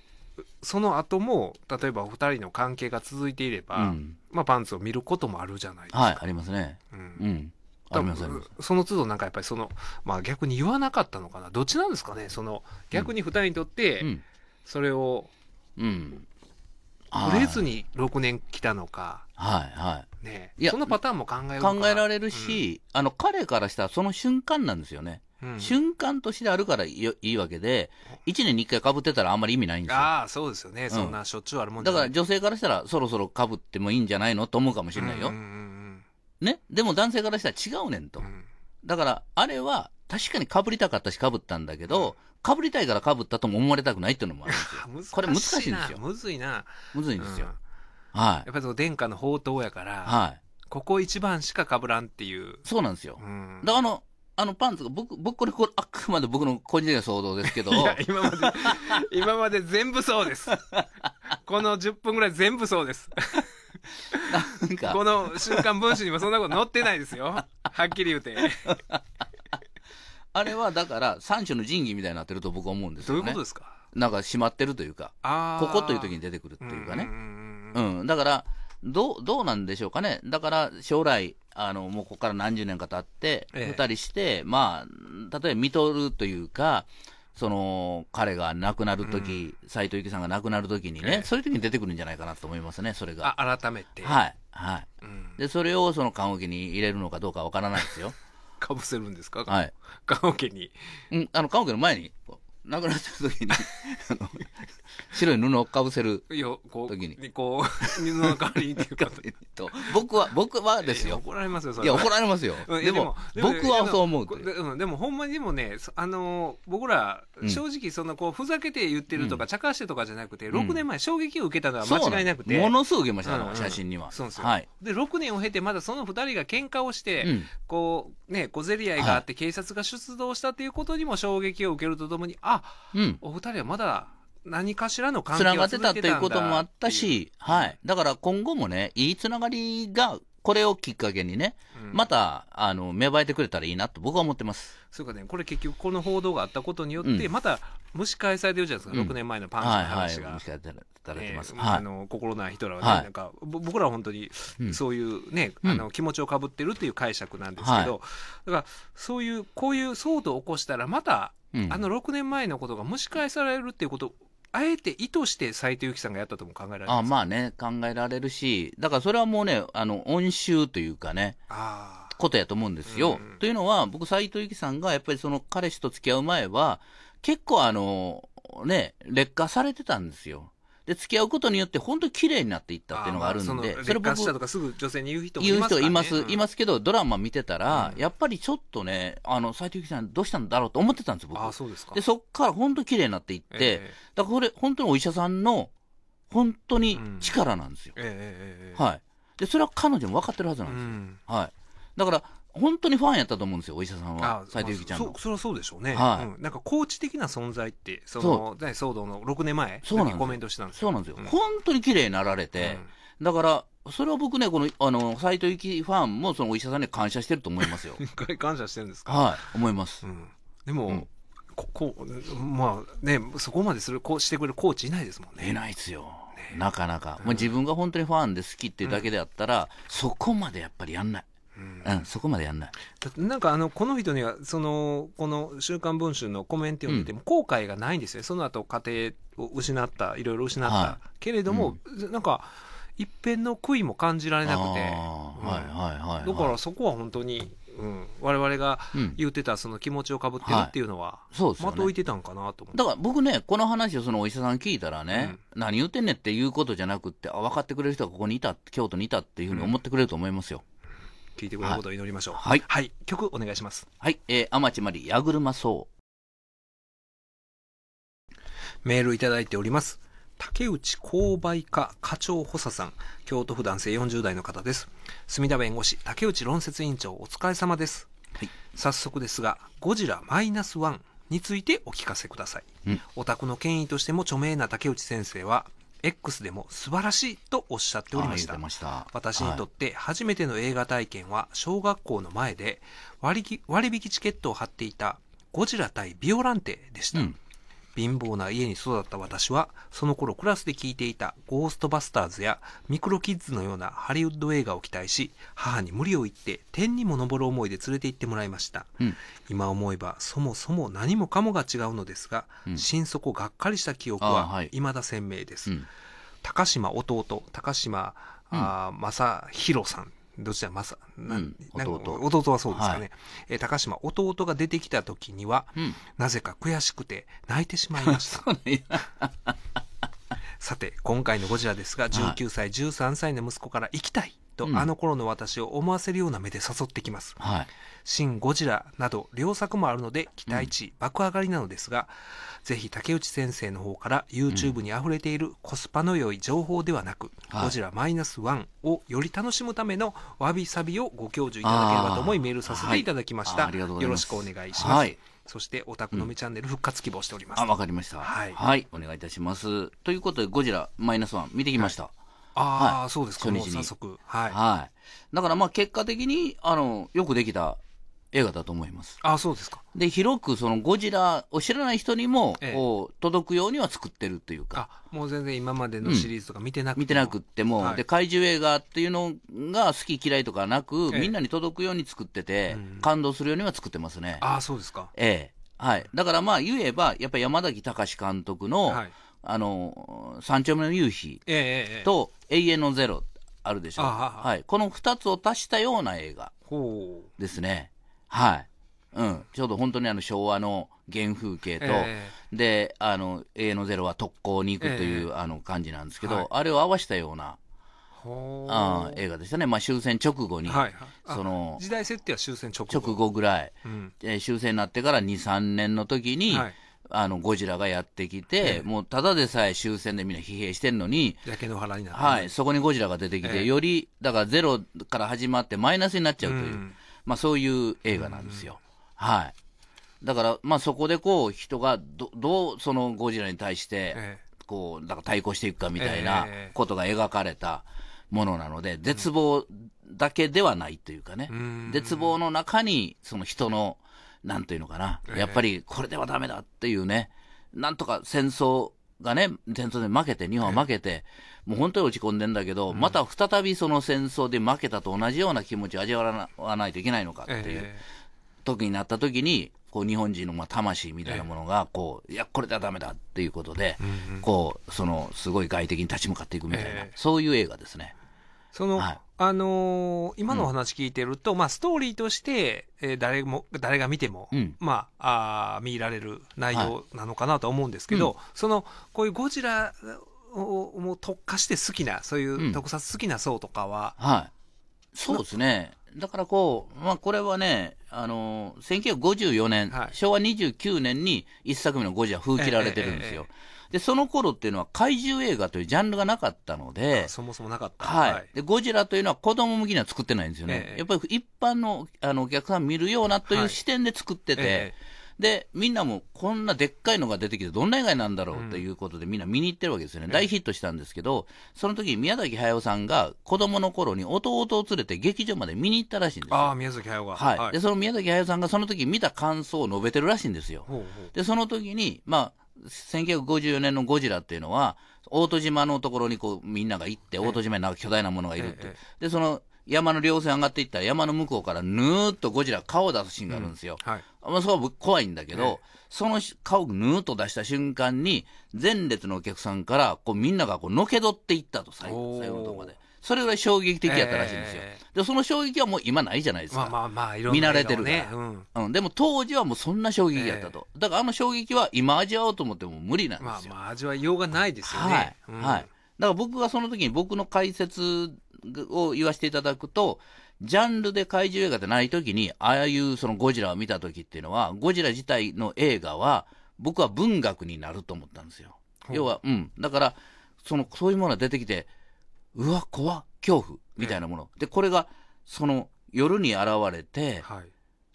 その後も例えばお二人の関係が続いていれば、うん、まあ、パンツを見ることもあるじゃないですかはいありますねうん、うんその都度なんかやっぱりその、まあ、逆に言わなかったのかなどっちなんですかねその逆に2人にとってそれを、うん、うん触れずに6年来たのかはいはい。ねいやそのパターンも考え考えられるし、うん、あの彼からしたらその瞬間なんですよね。うん、瞬間としてあるからいいいいわけで、1年に1回かぶってたらあんまり意味ないんですよ。ああ、そうですよね、うん、そんなしょっちゅうあるもんだから女性からしたら、そろそろかぶってもいいんじゃないのと思うかもしれないよ。うんうんうん、ね、でも男性からしたら違うねんと。うん、だから、あれは確かにかぶりたかったし、かぶったんだけど、かぶりたいからかぶったとも思われたくないっていうのもあるんですよ。これ難しいんですよ。むずいな。むずいんですよ。はい、やっぱりその殿下の宝刀やから、はい、ここ一番しかかぶらんっていうそうなんですよ、うん、だからあのあのパンツが僕、僕これこれ、あくまで僕の個人的な想像ですけど。いや、今まで、今まで全部そうです。この10分ぐらい全部そうです。なんか。この週刊文春にもそんなこと載ってないですよ。はっきり言うて。あれはだから三種の神器みたいになってると僕は思うんですよ、ね、どういうことですかなんか閉まってるというか、ここという時に出てくるっていうかね。うん、だからどう、どうなんでしょうかね。だから将来、あの、もうここから何十年か経って、二、ええ、人して、まあ、例えば見とるというか、その、彼が亡くなるとき、斎、うん、藤由貴さんが亡くなるときにね、え、そういうときに出てくるんじゃないかなと思いますね、それが。あ、改めて。はい、はい。うん、で、それをその棺桶に入れるのかどうかわからないですよ。かぶせるんですかはい。棺桶に。うん、あの、棺桶の前に亡くなった時に 白い布をかぶせる時にこう水の代わりにっていうか 僕は僕はですよ怒られますよいや怒られますよでも僕はそう思うでもほんまにもねあの僕ら正直そのこうふざけて言ってるとか、うん、茶化してとかじゃなくて6年前衝撃を受けたのは間違いなくてものすごい受けました、うんうん、写真にはそうでう、はい、で6年を経てまだその2人が喧嘩をして、うん、こうね小競り合いがあって警察が出動したっていうことにも衝撃を受けるとともにああ、うん、お二人はまだ何かしらの関係がつな繋がってたということもあったし、はい。だから今後もね、いいつながりがこれをきっかけにね、うん、また、あの、芽生えてくれたらいいなと僕は思ってます。そうかね、これ結局この報道があったことによって、また蒸し返されてるじゃないですか、うん、6年前のパンチの話が。はいはい、蒸し返されてます。えー、あの、心ない人らはね、はい、なんか、僕らは本当に、そういうね、うん、あの、気持ちをかぶってるっていう解釈なんですけど、だから、そういう、こういう騒動を起こしたら、また、あの6年前のことが蒸し返されるっていうことあえて意図して斎藤由貴さんがやったとも考えられますあまあね、考えられるし、だからそれはもうね、あの、恩衆というかね、あことやと思うんですよ。うん、というのは、僕、斎藤由貴さんがやっぱりその彼氏と付き合う前は、結構あの、ね、劣化されてたんですよ。で付き合うことによって本当に綺麗になっていったっていうのがあるんで、それ僕したとかすぐ女性に言う人もいます、ね、言う人います、うん、いますけどドラマ見てたら、うん、やっぱりちょっとねあの斉藤さんどうしたんだろうと思ってたんですよ僕あそうですかでそっから本当綺麗になっていって、えー、だからこれ本当にお医者さんの本当に力なんですよ、うん、はいでそれは彼女も分かってるはずなんですよ、はいだから本当にファンやったと思うんですよ、お医者さんは、斉藤由貴ちゃんの、そそりゃそうでしょうね、はい、うん、なんかコーチ的な存在って、その大騒動の6年前そうなんコメントしたんですよ、そうなんですよ、うん、本当に綺麗になられて、うん、だから、それは僕ね、このあの斉藤由貴ファンもそのお医者さんに感謝してると思いますよ。感謝してるんですかはい、思います。うん、でも、ここまあね、そこまでするこうしてくれるコーチいないですもんね。いないですよ。ね、なかなか、まあ、自分が本当にファンで好きっていうだけであったら、そこまでやっぱりやんない。うん、そこまでやんないなんかあのこの人にはそのこの「週刊文春」のコメントを見ても後悔がないんですよ、うん、その後家庭を失ったいろいろ失った、はい、けれども、うん、なんか一辺の悔いも感じられなくて、はいはい、だからそこは本当にうん、われが言ってたその気持ちをかぶってるっていうのは、うんはいね、まといてたんかなとだから僕ね、この話をそのお医者さん聞いたらね、うん、何言ってんねっていうことじゃなくて、あ分かってくれる人がここにいた、京都にいたっていうふうに思ってくれると思いますよ。うん聞いてくれることを祈りましょう。はい。はい、曲お願いします。はい。えー、アマチマリ、ヤグルマソウ。メールいただいております。竹内購買課課長補佐さん、京都府男性40代の方です。墨田弁護士、竹内論説委員長、お疲れ様です。はい、早速ですが、ゴジラマイナスワンについてお聞かせください。うん、お宅の権威としても著名な竹内先生は、X でも素晴らしいとおっしゃっておりました。はした私にとって初めての映画体験は小学校の前で割引割引チケットを貼っていたゴジラ対ビオランテでした。うん貧乏な家に育った私は、その頃クラスで聴いていたゴーストバスターズやミクロキッズのようなハリウッド映画を期待し、母に無理を言って天にも昇る思いで連れて行ってもらいました。うん、今思えば、そもそも何もかもが違うのですが、うん、心底がっかりした記憶は未だ鮮明です。はいうん、高島弟、高島、うん、正弘さんどちらまさ、なうんなん弟弟はそうですかね、はえ高島弟が出てきた時には、うんなぜか悔しくて泣いてしまいました さて今回の「ゴジラ」ですが19歳、13歳の息子から「行きたい」と、あの頃の私を思わせるような目で誘ってきますはいシン・ゴジラなど両作もあるので期待値爆上がりなのですが、ぜひ竹内先生の方から YouTube に溢れているコスパの良い情報ではなく、ゴジラマイナスワンをより楽しむためのわびさびをご教授いただければと思いメールさせていただきました。はい、よろしくお願いします。はいそしてオタクのみチャンネル復活希望しております。うん、あ、わかりました、はい。はい、お願いいたします。ということで、ゴジラマイナスワン見てきました。はい、ああ、はい、そうですか。初日に早速。はい。はい。だからまあ結果的に、あの、よくできた映画だと思います。あそうですか。で、広くそのゴジラを知らない人にも、こう、届くようには作ってるというか。あ、もう全然今までのシリーズとか見てなくても、うん、見てなくても、はい、で、怪獣映画っていうのが好き嫌いとかなく、え、みんなに届くように作ってて、感動するようには作ってますね。あそうですか。ええ。はい。だからまあ言えば、やっぱり山崎隆監督の、はい、あの、三丁目の夕日と永遠のゼロあるでしょ。はい。この二つを足したような映画ですね。はい。うん、ちょうど本当にあの昭和の原風景と、えー、で、あの、A のゼロは特攻に行くという、えー、あの感じなんですけど、はい、あれを合わせたような、あ映画でしたね。まあ終戦直後に、はいその、時代設定は終戦直後直後ぐらい、うん、えー、終戦になってから2、3年の時に、はいあのゴジラがやってきて、えもうただでさえ終戦でみんな疲弊してんのに、はい、そこにゴジラが出てきて、えより、だからゼロから始まってマイナスになっちゃうという。うんまあ、そういう映画なんですよ。はい。だから、まあ、そこでこう、人がど、どう、そのゴジラに対して、こう、だから対抗していくかみたいなことが描かれたものなので、絶望だけではないというかね、絶望の中に、その人の、なんていうのかな、やっぱりこれではダメだっていうね、なんとか戦争がね、戦争で負けて、日本は負けて、ええもう本当に落ち込んでんだけど、うん、また再びその戦争で負けたと同じような気持ちを味わわないといけないのかっていう、時になった時に、こう日本人のまあ魂みたいなものがこう、いや、これではだめだっていうことで、うんうん、こうそのすごい外敵に立ち向かっていくみたいな、そういう映画ですね。その、はい、あのー、今のお話聞いてると、うん、まあ、ストーリーとして、えー、誰も誰が見ても、うん、まあ、あ見られる内容なのかなと思うんですけど、はいうん、そのこういうゴジラをもう特化して好きな、そういう特撮好きな層とかは。うん、はい。そうですね。だからこう、まあ、これはね、あのー、1954年、はい、昭和29年に一作目のゴジラ封切られてるんですよ。で、その頃っていうのは怪獣映画というジャンルがなかったので、そもそもなかった。はい。で、ゴジラというのは子供向きには作ってないんですよね。えやっぱり一般のあのお客さん見るようなという視点で作ってて、えで、みんなもこんなでっかいのが出てきて、どんな映画なんだろうということで、みんな見に行ってるわけですよね、うん、大ヒットしたんですけど、その時宮崎駿さんが子供の頃に弟を連れて劇場まで見に行ったらしいんですよ。ああ、宮崎駿が、はい。で、その宮崎駿さんがその時見た感想を述べてるらしいんですよ。ほうほうで、その時に、まあ、1954年のゴジラっていうのは、大戸島のところにこうみんなが行って、大戸島になんか巨大なものがいるって、でその山の稜線上がっていったら、山の向こうからぬーっとゴジラ、顔を出すシーンがあるんですよ、うんはい、まあ、そこは怖いんだけど、その顔をぬーっと出した瞬間に、前列のお客さんから、こうみんながこうのけ取っていったと、最後最後のところで。それぐらい衝撃的やったらしいんですよ、えー、でその衝撃はもう今ないじゃないですか、まあまあ、ね、見慣れてるから、うんうん、でも当時はもうそんな衝撃やったと、だからあの衝撃は今味わおうと思っても無理なんですよ、まあ、まあ味わいようがないですよね、はい、うん、はい、だから僕がその時に僕の解説を言わせていただくとジャンルで怪獣映画ってない時に、ああいうそのゴジラを見た時っていうのは、ゴジラ自体の映画は、僕は文学になると思ったんですよ。要は、うん。だから、その、そういうものが出てきて、うわ、怖恐怖みたいなもの。で、これが、その、夜に現れて、はい、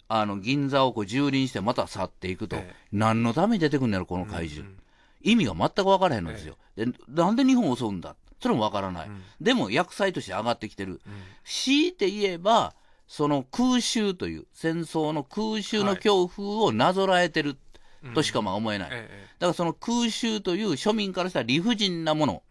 あの、銀座をこう蹂躙してまた去っていくと、何のために出てくんねやろ、この怪獣。うんうん、意味が全く分からへんのですよ。で、なんで日本を襲うんだそれもわからない、うん、でも薬剤として上がってきてる、うん、強いて言えばその空襲という戦争の空襲の恐怖をなぞらえてるとしかまあ思えない、うんええ、だからその空襲という庶民からしたら理不尽なもの、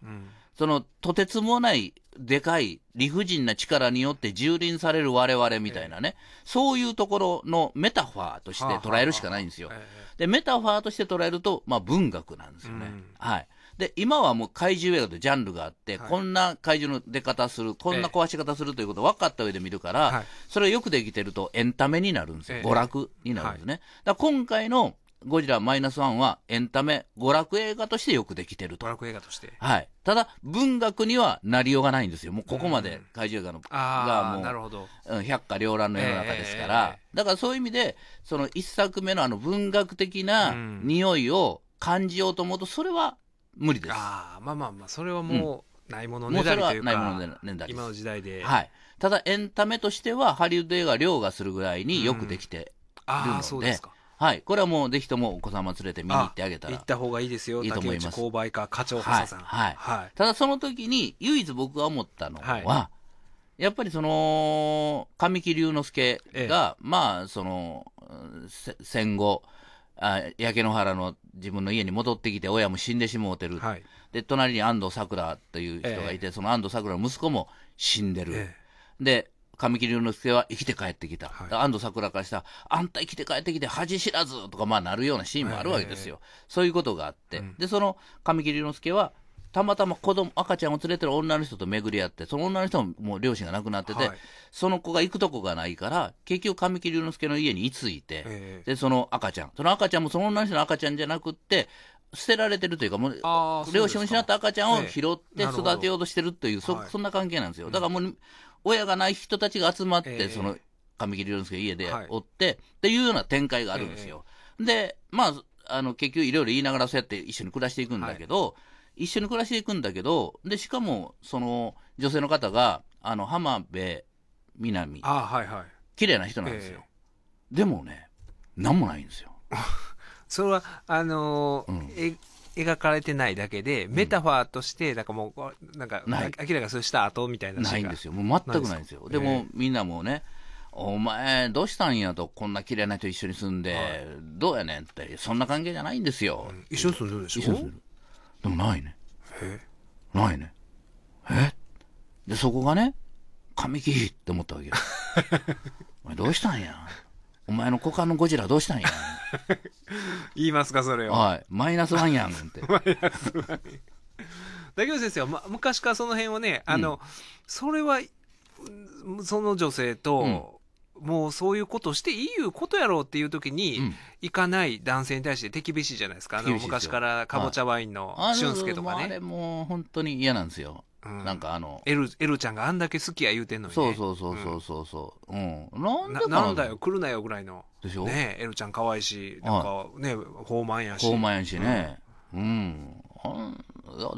そのとてつもないでかい理不尽な力によって蹂躙される我々みたいなね、ええ、そういうところのメタファーとして捉えるしかないんですよ。え、でメタファーとして捉えると、まあ、文学なんですよね。うん、はいで、今はもう怪獣映画でジャンルがあって、はい、こんな怪獣の出方する、こんな壊し方するということを分かった上で見るから、それがよくできてるとエンタメになるんですよ。娯楽になるんですね。だ今回のゴジラマイナスワンはエンタメ、娯楽映画としてよくできてると。娯楽映画として。はい。ただ、文学にはなりようがないんですよ。もうここまで怪獣映画の、うん、がもう、なるほど。百花繚乱の世の中ですから、えー、だからそういう意味で、その一作目のあの文学的な匂いを感じようと思うと、それは無理ですああまあまあまあそれはもうないものねだりというか、うそれはないものね今の時代で、はい、ただエンタメとしてはハリウッド映画凌駕するぐらいによくできてるので、ああそうですかはい、これはもうぜひともお子様連れて見に行ってあげたら行った方がいいですよいいと思います購買家課長補佐さん、はい、はいはい、ただその時に唯一僕が思ったのは、はい、やっぱりその神木隆之介が、ええ、まあその戦後あ焼け野原の自分の家に戻ってきて親も死んでしもうてる、はい、で隣に安藤サクラという人がいて、えー、その安藤サクラの息子も死んでる、えー、で神木隆之介は生きて帰ってきた、はい、安藤サクラからしたら「あんた生きて帰ってきて恥知らず」とかまあなるようなシーンもあるわけですよ、えー、そういうことがあって、うん、でその神木隆之介はたまたま子供赤ちゃんを連れてる女の人と巡り合って、その女の人ももう両親が亡くなってて、はい、その子が行くとこがないから、結局神木隆之介の家に居ついて、えー、で、その赤ちゃん、その赤ちゃんもその女の人の赤ちゃんじゃなくって、捨てられてるというか、もう両親を失った赤ちゃんを拾って育てようとしてるという、えー、そそんな関係なんですよ。だからもう、うん、親がない人たちが集まって、えー、その神木隆之介家でおって、っていうような展開があるんですよ。で、まあ、あの結局いろいろ言いながらそうやって一緒に暮らしていくんだけど、はい一緒に暮らしていくんだけどでしかもその女性の方があの浜辺美波あはいはい綺麗な人なんですよ、えー、でもね何もないんですよ それはあのーうん、え描かれてないだけでメタファーとして、なんかもうなんか明らかそうした後みたいなないんですよもう全くないんですよでも、えー、みんなもねお前どうしたんやとこんな綺麗な人一緒に住んで、はい、どうやねんってそんな関係じゃないんですよ、うん、一緒に住んでるでしょ一緒に住んでるでもないね。えないね。えで、そこがね、神木って思ったわけよ。お前どうしたんやお前の股間のゴジラどうしたんや 言いますか、それを。はい。マイナスワンやんって。マイナスワン。だけど先生ま、昔からその辺をね、あの、うん、それは、その女性と、うんもうそういうことしていいいうことやろうっていう時に、行かない男性に対して手厳しいじゃないですか、うん、あの昔からかぼちゃワインの俊介とかねあれもう本当に嫌なんですよ、うん、なんかあのエルエルちゃんがあんだけ好きや言うてんのに、ね、そうそうそうそうそううん、うん、なんなんだよ来るなよぐらいのでしょねエルちゃん可愛いしなんかね豊満やし豊満やしねうん、うん、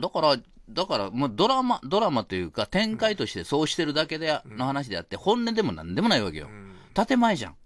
だからだから、もうドラマ、ドラマというか、展開としてそうしてるだけで、の話であって、本音でもなんでもないわけよ。うん建前じゃん。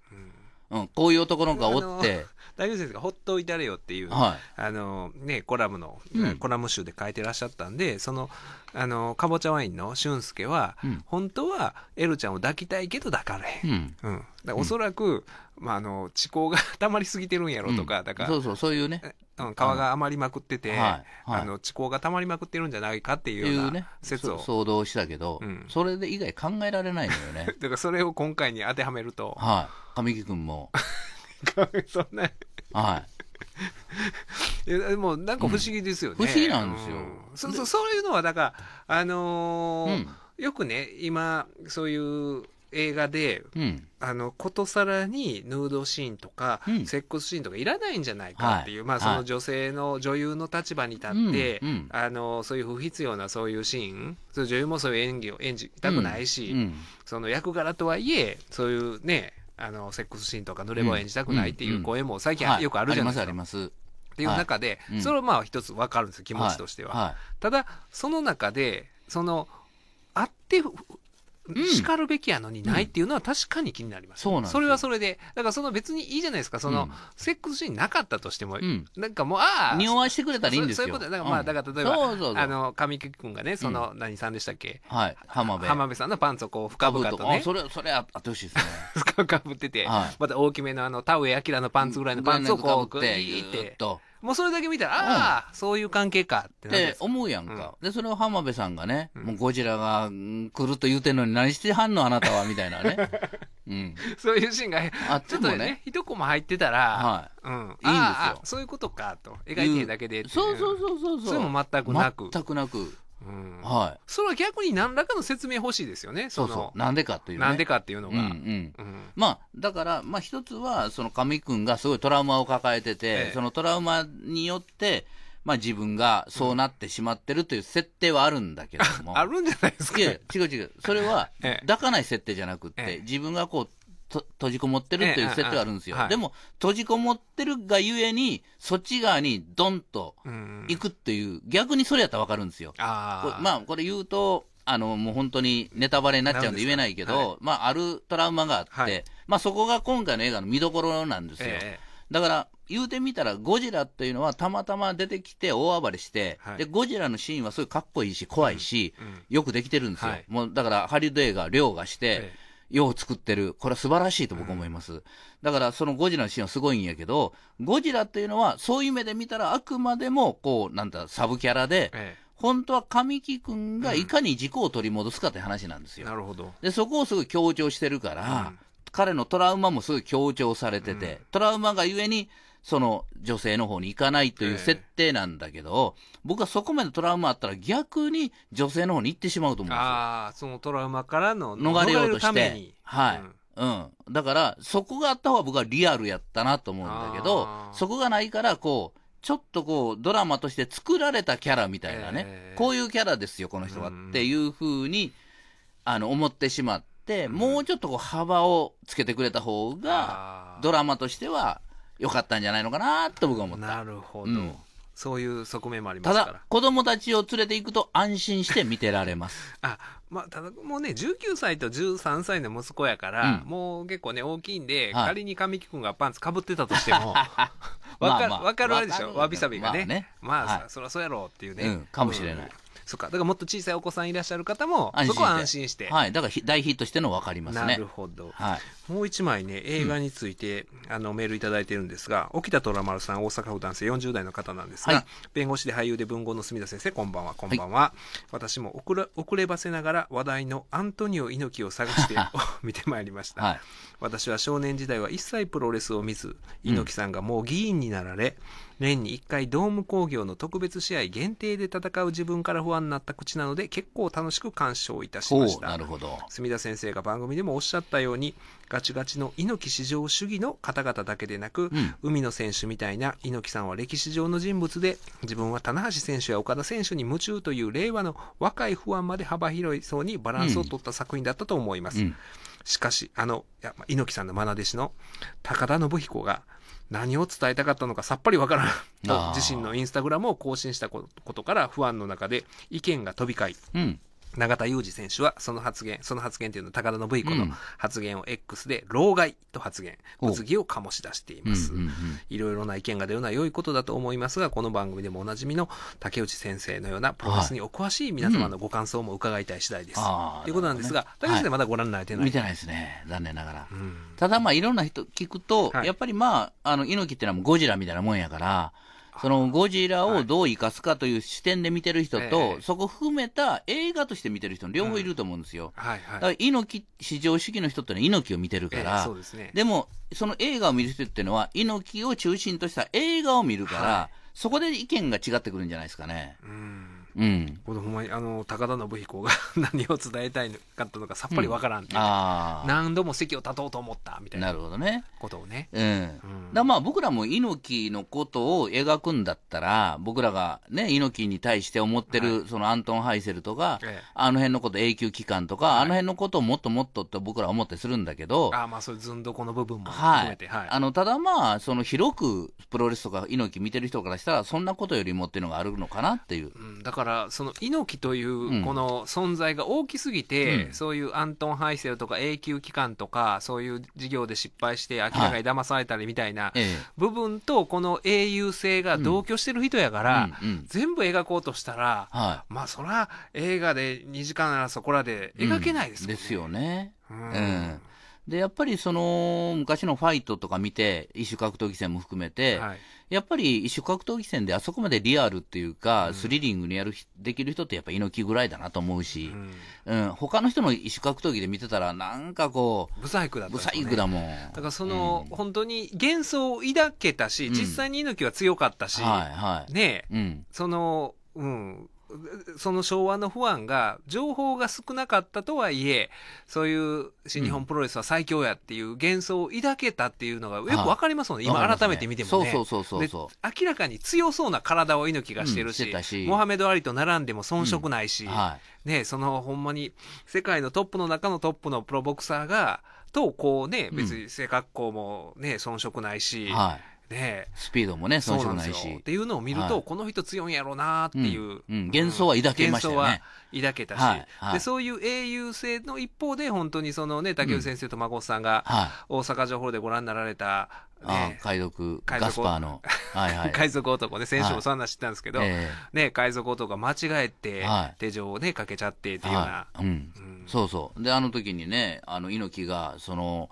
うん、こういう男の子がおって、大丈夫ですほっといたれよっていう、はい、あのねコラムの、うん、コラム集で書いてらっしゃったんでそのあのかぼちゃワインの俊介は、うん、本当はエルちゃんを抱きたいけど抱かれへん、うん、うん、おそらく、まあ、あの地高がたまりすぎてるんやろとか、だからそうそうそういうね皮が余りまくってて、はいはい、あの地高がたまりまくってるんじゃないかっていうような説を、ね、像したけど、うん、それで以外考えられないのよね だからそれを今回に当てはめると、はい、神木君も そうね。はい。いやでもなんか不思議ですよね。うん、不思議なんですよ。うん、そうそういうのはだからあのーうん、よくね今そういう映画で、あのことさらにヌードシーンとか、セックスシーンとかいらないんじゃないかっていう、はい、まあその女性の女優の立場に立って、あのそういう不必要なそういうシーン、ういう女優もそういう演技を演じたくないし、その役柄とはいえそういうねあのセックスシーンとか濡れ場演じたくないっていう声も最近よくあるじゃないですか。い、っていう中で、はい、それはまあ一つ分かるんですよ気持ちとしては、はいはい、ただその中でそのあってしかるべきやのにないっていうのは確かに気になります、うん、それはそれでだからその別にいいじゃないですかその、セックスシーンなかったとしても、うん、なんかもうああ匂わしてくれたらいいんですよそういうことだから、まあだから例えば、うあの神木君がねその、何さんでしたっけ、はい、浜辺浜辺さんのパンツをこう深々とねそれそれあってほしいですね 深々ぶってて、はい、また大きめのあの田上明のパンツぐらいのパンツをこうグイって。もうそれだけ見たら、ああ、そういう関係かってな思うやんか。で、それを浜辺さんがね、もうゴジラが来ると言うてんのに何してはんのあなたは、みたいなね。うん、そういうシーンがあちょっとね一コマ入ってたら、はいうん、いいんですよそういうことかと描いてるだけでそうそうそうそうそうそれも全くなく全くなくはい、それは逆に何らかの説明欲しいですよねそうそうなんでかという、なんでかっていうのが、うんうんうん、まあだから、まあ、一つはその上君がすごいトラウマを抱えてて、ええ、そのトラウマによってまあ自分がそうなってしまってるという設定はあるんだけども。あるんじゃないですか、ね、違う違う。それは 抱かない設定じゃなくって、ええ、自分がこう閉じこもってるという設定があるんですよ、えはい、でも閉じこもってるがゆえにそっち側にどんと行くっていう、逆にそれやったら分かるんですよあまあこれ言うとあのもう本当にネタバレになっちゃうんで言えないけど、はい、まあ、あるトラウマがあって、はい、まあ、そこが今回の映画の見どころなんですよ、だから言うてみたらゴジラっていうのはたまたま出てきて大暴れして、でゴジラのシーンはすごいかっこいいし怖いし、うんうん、よくできてるんですよ、もうだからハリウッド映画凌駕して、よう作ってる。これは素晴らしいと僕思います。だからそのゴジラのシーンはすごいんやけど、ゴジラっていうのはそういう目で見たらあくまでもこう、なんだ、サブキャラで、ええ本当は神木君がいかに軸を取り戻すかって話なんですよ。うん、なるほどでそこをすごい強調してるから、うん、彼のトラウマもすごい強調されてて、うん、トラウマがゆえにその女性の方に行かないという設定なんだけど、えー、僕はそこまでトラウマあったら逆に女性の方に行ってしまうと思うんですよ。ああ、そのトラウマからの逃れようとして。はい。うんうん。だから、そこがあった方が僕はリアルやったなと思うんだけど、そこがないから、こう、ちょっとこう、ドラマとして作られたキャラみたいなね、えー、こういうキャラですよ、この人は、っていうふうに、あの、思ってしまって、もうちょっとこう、幅をつけてくれた方が、ドラマとしては良かったんじゃないのかなと僕は思った。なるほど。うん、そういう側面もありますからただ子供たちを連れて行くと安心して見てられますあまあただもうね19歳と13歳の息子やから、うん、もう結構ね大きいんで、はい、仮に神木君がパンツかぶってたとしてもわか, まあまあ、かるあれでしょ、わびさびがね。まあ、ねまあはい、そりゃそうやろうっていうね、うん。かもしれない。うん、そっか、だからもっと小さいお子さんいらっしゃる方も、そこは安心して。はい、だから大ヒットしての分かりますね。なるほど。はい、もう一枚ね、映画について、うん、あのメールいただいてるんですが、沖田虎丸さん、大阪府男性40代の方なんですが、はい、弁護士で俳優で文豪の隅田先生、こんばんは、こんばんは。はい、私も遅れ遅ればせながら話題のアントニオ猪木を探して 見てまいりました、はい、私は少年時代は一切プロレスを見ず、猪木さんがもう議員になられ、うん、年に1回ドーム工業の特別試合限定で戦う自分から不安になった口なので、結構楽しく鑑賞いたしました。なるほど。墨田先生が番組でもおっしゃったように、ガチガチの猪木史上主義の方々だけでなく、うん、海野選手みたいな猪木さんは歴史上の人物で、自分は棚橋選手や岡田選手に夢中という令和の若い不安まで幅広い層にバランスを取った作品だったと思います。うんうん、しかし、あの、いや猪木さんの愛弟子の高田信彦が、何を伝えたかったのかさっぱりわからんと自身のインスタグラムを更新したことから不安の中で意見が飛び交い、うん永田裕二選手はその発言、その発言というのは高田信彦の発言を X で、老害と発言、物議を醸し出しています。いろいろな意見が出るのは良いことだと思いますが、この番組でもおなじみの竹内先生のようなプロレスにお詳しい皆様のご感想も伺いたい次第です。うん、ということなんですが、ね、竹内先生まだご覧になれてない、はい、見てないですね、残念ながら。うん、ただまあいろんな人聞くと、はい、やっぱりまあ、あの、猪木ってのはもうゴジラみたいなもんやから、そのゴジラをどう生かすかという視点で見てる人と、はい、そこ含めた映画として見てる人、両方いると思うんですよ。うん、はいはい、だから猪木、至上主義の人ってのは猪木を見てるから、えー、そうですね、でも、その映画を見る人っていうのは、猪木を中心とした映画を見るから、はい、そこで意見が違ってくるんじゃないですかね。うんうん、このほんまにあの高田信彦が 何を伝えたいかったのかさっぱりわからんっうん、何度も席を立とうと思ったみたいなるほどねことをね、うん、うん、だまあ僕らも猪木のことを描くんだったら僕らがね猪木に対して思ってる、そのアントン・ハイセルとか、あの辺のこと永久期間とか、はい、あの辺のことをもっともっとって僕ら思ってするんだけどあまあそういうずんどこの部分も含めて、はい、はい、あのただまあその広くプロレスとか猪木見てる人からしたらそんなことよりもっていうのがあるのかなっていう、うん、だからからその猪木というこの存在が大きすぎて、うん、そういうアントン・ハイセルとか永久機関とかそういう事業で失敗して明らかに騙されたりみたいな部分とこの英雄性が同居してる人やから、うんうんうん、全部描こうとしたら、はい、まあそら映画で2時間ならそこらで描けないです、ね、ですよね。うんでやっぱりその昔のファイトとか見て異種格闘技戦も含めて、はいやっぱり一種格闘技戦であそこまでリアルっていうか、スリリングにやる、できる人ってやっぱ猪木ぐらいだなと思うし、うん、他の人の一種格闘技で見てたら、なんかこう、ブサイクだブサイクだもん。だからその、本当に幻想を抱けたし、実際に猪木は強かったし、はいはい。ねえ、うん、その、うん、その昭和のファンが、情報が少なかったとはいえ、そういう新日本プロレスは最強やっていう幻想を抱けたっていうのがよくわかりますもんね。今改めて見てもね。明らかに強そうな体を猪木がしてるし、うん、しモハメド・アリと並んでも遜色ないし、うんはい、ね、そのほんまに世界のトップの中のトップのプロボクサーが、と、こうね、別に性格好もね、遜色ないし、はいね、スピードもね遜色ないし。っていうのを見ると、はい、この人強いんやろうなっていう、うんうん、幻想は抱けましたよね。抱けたし、はいはい、でそういう英雄性の一方で本当にそのね竹内先生と孫さんが大阪城ホールでご覧になられた、ね、海賊ガスパーの、はいはい、海賊男ね先週もそんな知ったんですけど、はいね、海賊男が間違えて手錠をねかけちゃってっていうような、うん、そうそうであの時にねあの猪木がその、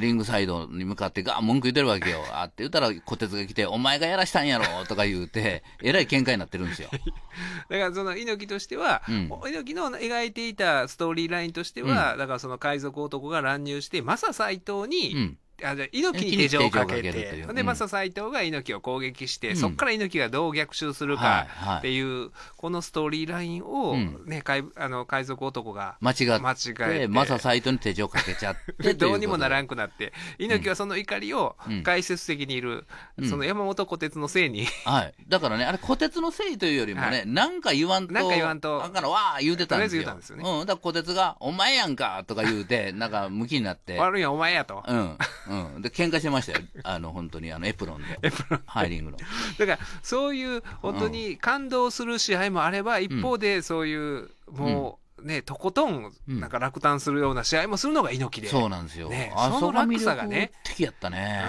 リングサイドに向かってが文句言ってるわけよ あって言ったらて鉄が来て「お前がやらしたんやろ」とか言うてえらい喧嘩になってるんですよ だからその猪木としては、おいきの描いていたストーリーラインとしては、だからその海賊男が乱入してマサ斎藤にあじゃ猪木に手錠をかけてで、うん、マサ斎藤が猪木を攻撃して、うん、そこから猪木がどう逆襲するかっていう、はいはい、このストーリーラインをね、うん、あの海賊男が間違間えマサ斎藤に手錠をかけちゃって どうにもならんくなって猪木はその怒りを解説的にいる、うん、その山本虎鉄のせいにはい、だからねあれ虎鉄のせいというよりもね、はい、なんか言わんとなんか言わんとだからわあ言うてたんですよとりあえず言うたんですよね、うん、だから虎鉄が「お前やんか」とか言うてなんか向きになって「悪いやお前や」と。うんうん、で喧嘩してましたよ、あの本当にあのエプロンで、エプロンハイリングの。だから、そういう本当に感動する試合もあれば、一方でそういう、もう、ね、とことん、なんか落胆するような試合もするのが猪木で、そうなんですよ、ね、あその落差がね。敵やったね。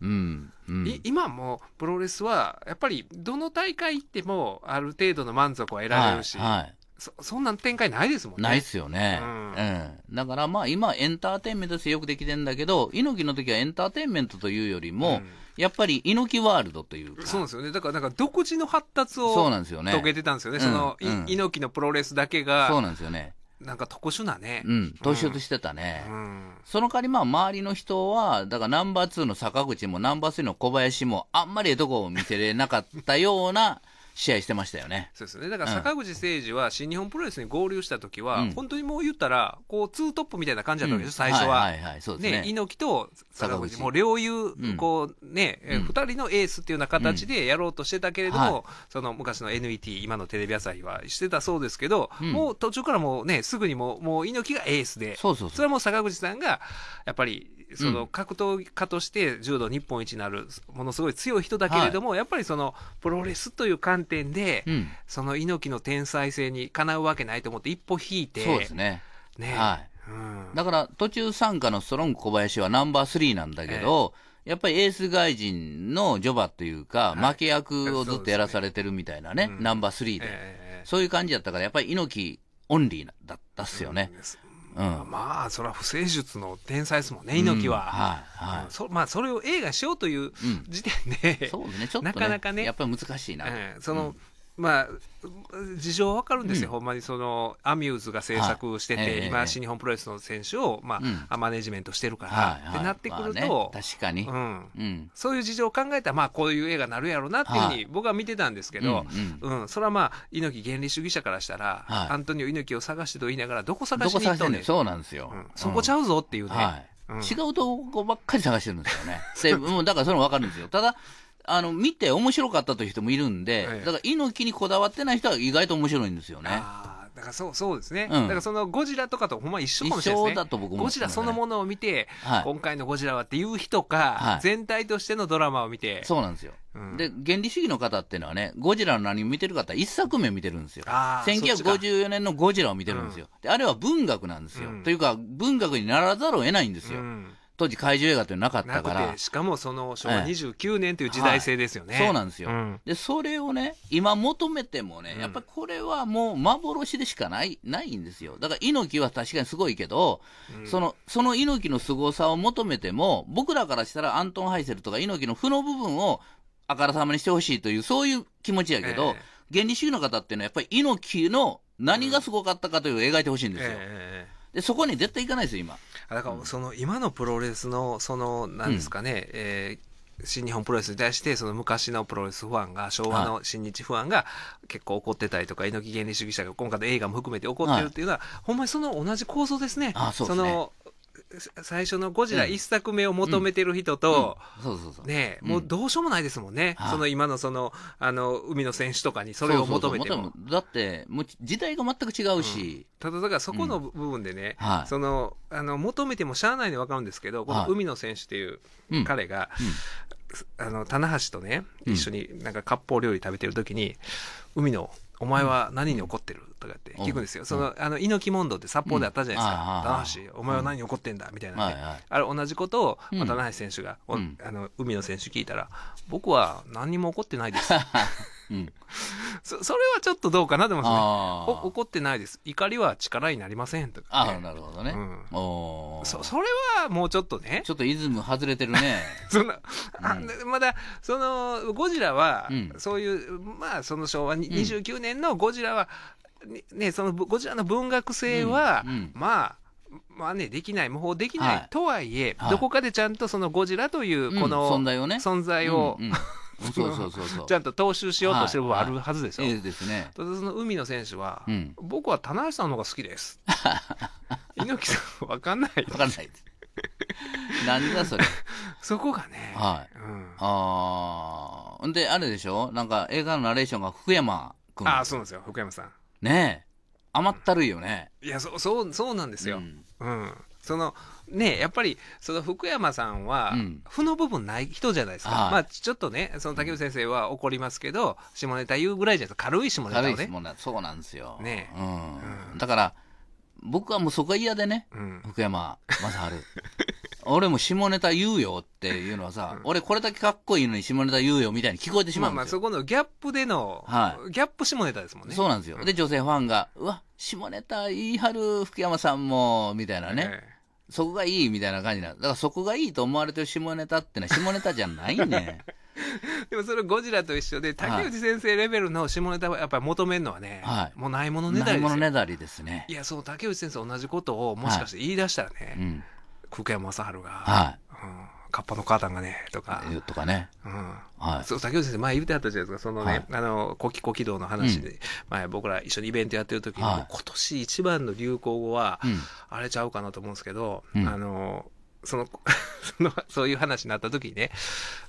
うんうん、今もプロレスはやっぱりどの大会行ってもある程度の満足は得られるし、はいはい、そそんな展開ないですもんね。ないっすよね、うん、うん、だからまあ今エンターテインメントとしてよくできてんだけど、猪木の時はエンターテインメントというよりも、うん、やっぱり猪木ワールドというか。そうですよね。だからなんか独自の発達をそうなんですよね遂げてたんですよね。その、うん、猪木のプロレスだけが。そうなんですよね。なんか特殊なね。うん、突出してたね。うん、その代わりまあ周りの人は、だからナンバー2の坂口もナンバー3の小林もあんまりええとこを見せれなかったような試合してましたよね。そうですね。だから坂口誠二は新日本プロレスに合流した時は、うん本当にもう言ったら、こう、ツートップみたいな感じだったわけですよ、最初は。はいはいはい、そうですね。ね、猪木と坂坂口もう両雄ん、こうね、えうん二人のエースっていうような形でやろうとしてたけれども、その昔の NET、今のテレビ朝日はしてたそうですけど、うんもう途中からもうね、すぐにもう、もう猪木がエースで、そうそうそうれはもう坂口さんが、やっぱり、その格闘家として柔道日本一になるものすごい強い人だけれども、はい、やっぱりそのプロレスという観点で、うん、その猪木の天才性にかなうわけないと思って一歩引いてそうですねね、はいうん、だから途中参加のストロング小林はナンバー3なんだけど、えー、やっぱりエース外人のジョバというか、はい、負け役をずっとやらされてるみたいなね、ねうん、ナンバー3で、えー、そういう感じだったからやっぱり猪木オンリーだったっすよね。うんまあそれは不誠実の天才ですもんね猪木は、まあ、それを映画しようという時点で、なかなかねやっぱり難しいな、そのまあ、事情は分かるんですよ、うん、ほんまにそのアミューズが制作してて、はいえー、今、新日本プロレスの選手を、まあ、うん、マネジメントしてるから、はいはい、ってなってくると、まあね、確かに、うん、うん、そういう事情を考えたら、まあ、こういう映画になるやろうなっていうふうに僕は見てたんですけど、うんそれはまあ猪木原理主義者からしたら、アントニオ猪木を探してと言いながらどこ探しに行ったんねそうなんですよ、そこちゃうぞっていうね。はい違うとこばっかり探してるんですよね。もうだからそれもわかるんですよ。ただ、あの、見て面白かったという人もいるんで、はい、だから猪木にこだわってない人は意外と面白いんですよね。だからそうそうですね、うん、だからそのゴジラとかとほんま一緒かもしれないですね。だと僕も、ね、ゴジラそのものを見て、はい、今回のゴジラはっていう日とか、はい、全体としてのドラマを見て。そうなんですよ。で原理主義の方っていうのはね、ゴジラの何を見てる方、一作目を見てるんですよ、1954年のゴジラを見てるんですよ、うん、であれは文学なんですよ、というか、文学にならざるを得ないんですよ、当時怪獣映画ってなかったからしかもその昭和29年という時代性ですよね、はい、そうなんですよ、うん、でそれをね今求めてもねやっぱりこれはもう幻でしかないないんですよだから猪木は確かにすごいけど、うん、そのその猪木の凄さを求めても僕らからしたらアントン・ハイセルとか猪木の負の部分をあからさまにしてほしいというそういう気持ちやけど、えー、原理主義の方っていうのはやっぱり猪木の何がすごかったかというのを描いてほしいんですよ。えーでそこに絶対行かないですよ今だからその今のプロレスのそのなんですかね、うん、えー新日本プロレスに対してその昔のプロレスファンが昭和の新日ファンが結構怒ってたりとか猪木原理主義者が今回の映画も含めて怒ってるっていうのは、はい、ほんまにその同じ構造ですね。ああそすねその最初のゴジラ一作目を求めてる人と、ね、もうどうしようもないですもんね。その今のその、あの、海の選手とかにそれを求めても。だって、もう時代が全く違うし。ただ、だからそこの部分でね、その、あの、求めてもしゃあないの分かるんですけど、この海野選手っていう彼が、あの、棚橋とね、一緒になんか割烹料理食べてる時に、海野、お前は何に怒ってる?」とかって聞くんですよ、そのあの猪木問答って札幌であったじゃないですか「棚、橋、お前は何に怒ってんだ」みたいな、ねあれ同じことを棚、橋選手が、あの海野選手聞いたら「僕は何にも怒ってないです」うん、そそれはちょっとどうかなと思いますね怒ってないです怒りは力になりませんとか、ね、ああなるほどね、うん、おそそれはもうちょっとねちょっとイズム外れてるね そんな、うん、まだそのゴジラは、うん、そういうまあその昭和29年のゴジラは、ねそのゴジラの文学性は、まあまあね、できない、模倣できない、はい、とはいえ、はい、どこかでちゃんとそのゴジラというこの、存在をね存在を、うんうんそうそうそうそうちゃんと踏襲しようとしてる部分あるはずでしょ、はいはい、ですねただその海の選手は、うん、僕は棚橋さんの方が好きです 猪木さん分かんない分かんない何だそれ そこがねはい、うん、ああんであれでしょなんか映画のナレーションが福山君ああそうなんですよ福山さんねえ甘ったるいよね、うん、いやそそうそうなんですよ、うん、うん、そのねやっぱりその福山さんは、負の部分ない人じゃないですか、うんまあ、ちょっとねその竹内先生は怒りますけど下ネタ言うぐらいじゃないですか軽い下ネタをね軽い下ネタそうなんですよ、ねうん、だから僕はもうそこは嫌でね、うん、福山雅治 俺も下ネタ言うよっていうのはさ、うん、俺これだけかっこいいのに下ネタ言うよみたいに聞こえてしまうんですよ。まあまあそこのギャップでの、はい、ギャップ下ネタですもんね。そうなんですよ。で、女性ファンが、うわ、下ネタ言い張る福山さんも、みたいなね。えーそこがいいみたいな感じなだからそこがいいと思われてる下ネタってのは下ネタじゃないね。でもそれゴジラと一緒で、竹内先生レベルの下ネタはやっぱり求めるのはね、はい、もうないものねだりですないものねだりですね。いや、そう、竹内先生同じことをもしかして言い出したらね、はいうん、久家正治が、はいうんカッパの母さんがね、とか。とかね。うん。はい。そう、竹内先生、前言ってあったじゃないですか、そのね、はい、あの、古希古希道の話で、うん、前僕ら一緒にイベントやってる時に、はい、今年一番の流行語は、あれちゃうかなと思うんですけど、うん、あの、その、その、そういう話になった時にね、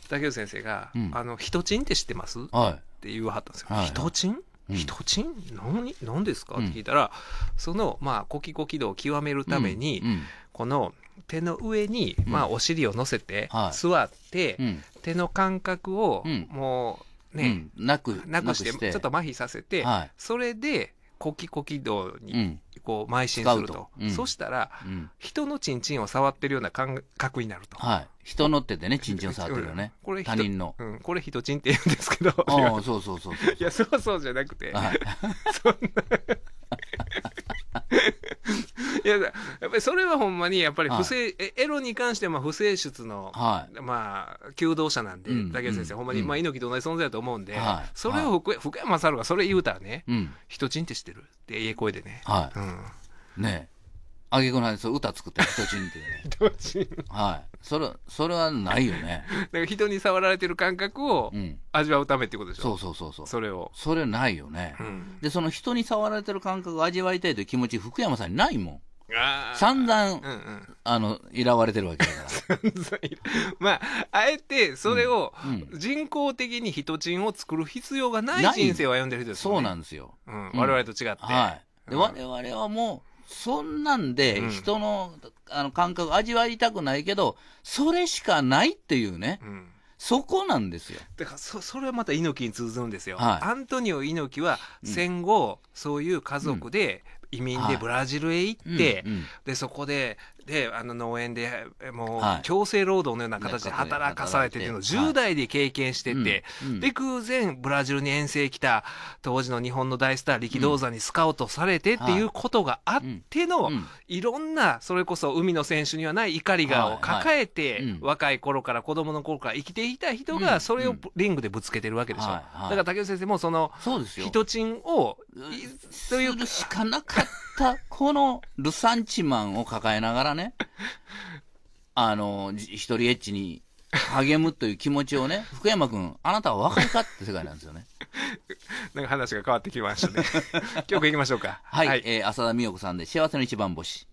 竹内先生が、あの、人賃って知ってます、はい、って言わはったんですよ。はい、人ん、人賃、うん、何何ですかって聞いたら、うん、そのまあコキコキ度を極めるために、うんうん、この手の上に、まあ、お尻を乗せて、座って、手の感覚を、もうね、なくなくしてちょっと麻痺させて、それでコキコキ道にこう邁進すると,、そしたら、人のちんちんを触ってるような感覚になると、人の手でねちんちんを触ってるよね、これ他人の、これ人チンって言うんですけど あそうそうそうそういやそうそうじゃなくて、そんなややっぱりそれはほんまにやっぱり不正、エロに関しては不正出の、まあ求道者なんで、竹内先生ほんまに、まあ、猪木と同じ存在だと思うんで、それを福,、福山雅治がそれ言うたらね、人ちんって知ってるってええ声でね、はいうん、ねあげくないそう歌作って人ちんっていうね 人ちんはいそれそれはないよねだ か人に触られてる感覚を味わうためってことでしょ、うそうそうそうそれをそれないよね、でその人に触られてる感覚を味わいたいという気持ち福山さんにないもん散々、うんうん、あの、いらわれてるわけだから。まあ、あえて、それを、人工的に人賃を作る必要がない人生を歩んでる人ですね。そうなんですよ。うん、我々と違って。はい。で、我々はもう、そんなんで、人の、あの、感覚味わいたくないけど、それしかないっていうね。うんそこなんですよ。だからそ、それはまた猪木に通ずるんですよ。はい、アントニオ猪木は戦後、うん、そういう家族で、移民でブラジルへ行って、でそこでであの農園でもう強制労働のような形で働かされてっていうのを10代で経験してて、で偶然ブラジルに遠征来た当時の日本の大スター力道山にスカウトされてっていうことがあっての、いろんなそれこそ海の選手にはない怒りがを抱えて、若い頃から子供の頃から生きていた人がそれをリングでぶつけてるわけでしょ。だから武雄先生もその人賃をというしかなかったたこのルサンチマンを抱えながらね、あの、一人エッチに励むという気持ちをね、福山君、あなたは若いかって世界なんですよね。なんか話が変わってきましたね。曲いきましょうか。はい、はい、えー、浅田美代子さんで幸せの一番星。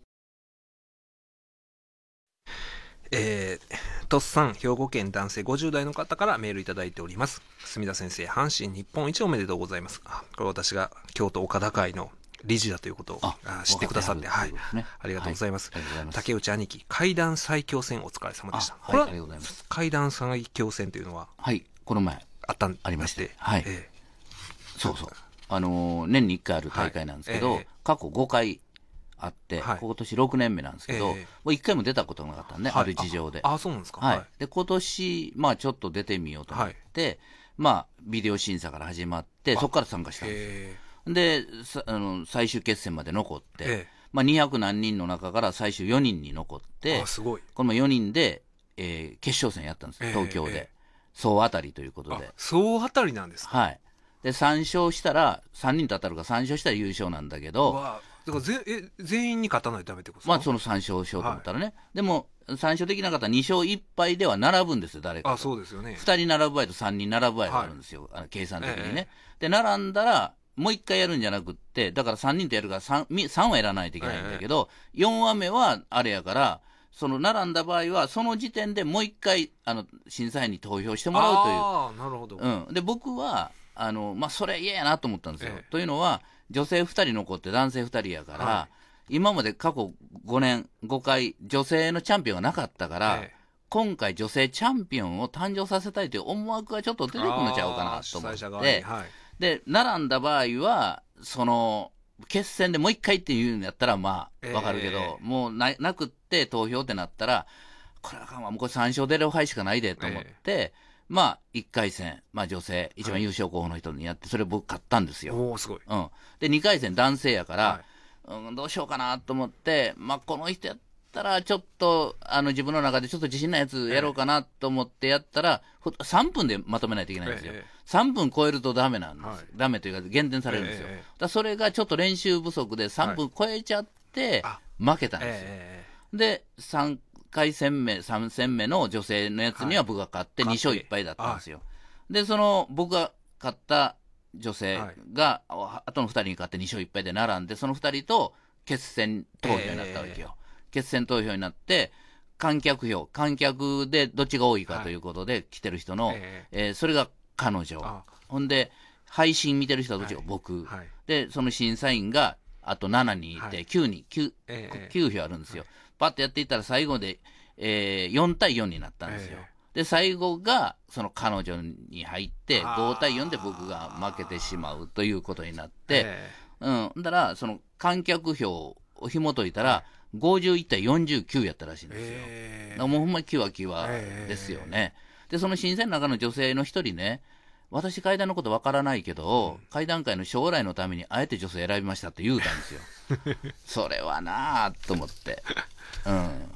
えー、とっさん、兵庫県男性50代の方からメールいただいております。墨田先生、阪神日本一おめでとうございます。あ、これ私が京都岡田会の理事だということを知ってくださって、はい、ありがとうございます。竹内兄貴、階段最強戦お疲れ様でした。はい、ありがとうございます。階段最強戦というのは、はい、この前あったん、ありまして、はい、そうそう。あの年に1回ある大会なんですけど、過去5回あって、今年6年目なんですけど、もう1回も出たことなかったんで、ある事情で。あそうなんですか。はい。で、今年、まあちょっと出てみようと思って、まあ、ビデオ審査から始まって、そこから参加したんですであの最終決戦まで残って、ええ、まあ、200何人の中から最終4人に残ってこの4人で、えー、決勝戦やったんです、東京で、総当たりということで総当たりなんですか、はい、で3勝したら3人と当たるか3勝したら優勝なんだけどだからぜえ全員に勝たないとめってことですかまあその3勝しようと思ったらね、はい、でも3勝できなかったら2勝1敗では並ぶんですよ誰かあそうですよね2人並ぶ場合と3人並ぶ場合があるんですよ、はい、計算的にね、で並んだらもう一回やるんじゃなくって、だから3人とやるから 3, はやらないといけないんだけど、四4話目はあれやから、その並んだ場合は、その時点でもう一回、あの、審査員に投票してもらうという。ああ、なるほど。うん。で、僕は、あの、まあ、それ嫌やなと思ったんですよ。ええというのは、女性2人残って男性2人やから、はい、今まで過去5年、5回、女性のチャンピオンがなかったから、え、今回女性チャンピオンを誕生させたいという思惑がちょっと出てくるのちゃうかなと思って、はい、で、並んだ場合は、その、決戦でもう一回っていうんやったら、まあ、わかるけど、えー、もうななくって投票ってなったら、これはかんわ、もうこれ3勝で0敗しかないでと思って、えー、まあ、1回戦、まあ女性、一番優勝候補の人にやって、それ僕買ったんですよ。おおすごい。うん。で、2回戦男性やから、はい、うん、どうしようかなと思って、まあ、この人やったら、ちょっと、あの、自分の中でちょっと自信ないやつやろうかなと思ってやったら、えー、3分でまとめないといけないんですよ。えー3分超えるとだめなんです、はい、ダメというか減点されるんですよ、えー、だそれがちょっと練習不足で3分超えちゃって負けたんですよ、えー、で3回戦目3戦目の女性のやつには僕が勝って2勝1敗だったんですよ、でその僕が勝った女性が、はい、後の2人に勝って2勝1敗で並んでその2人と決戦投票になったわけよ、えー、決戦投票になって観客票観客でどっちが多いかということで来てる人の、えー、それが彼女ほんで配信見てる人はどっちか、僕、はい、でその審査員があと7人いて9人 9,、9票あるんですよ、パッとやっていったら最後で、えー、4対4になったんですよ、で最後がその彼女に入って5対4で僕が負けてしまうということになって、うん、だからその観客票を紐解いたら、51対49やったらしいんですよ。えー、もうほんまキワキワですよね。えーで、その新鮮なの中の女性の一人ね、私階段のことわからないけど、うん、階段界の将来のためにあえて女性選びましたって言うたんですよ。それはなあと思って。うん。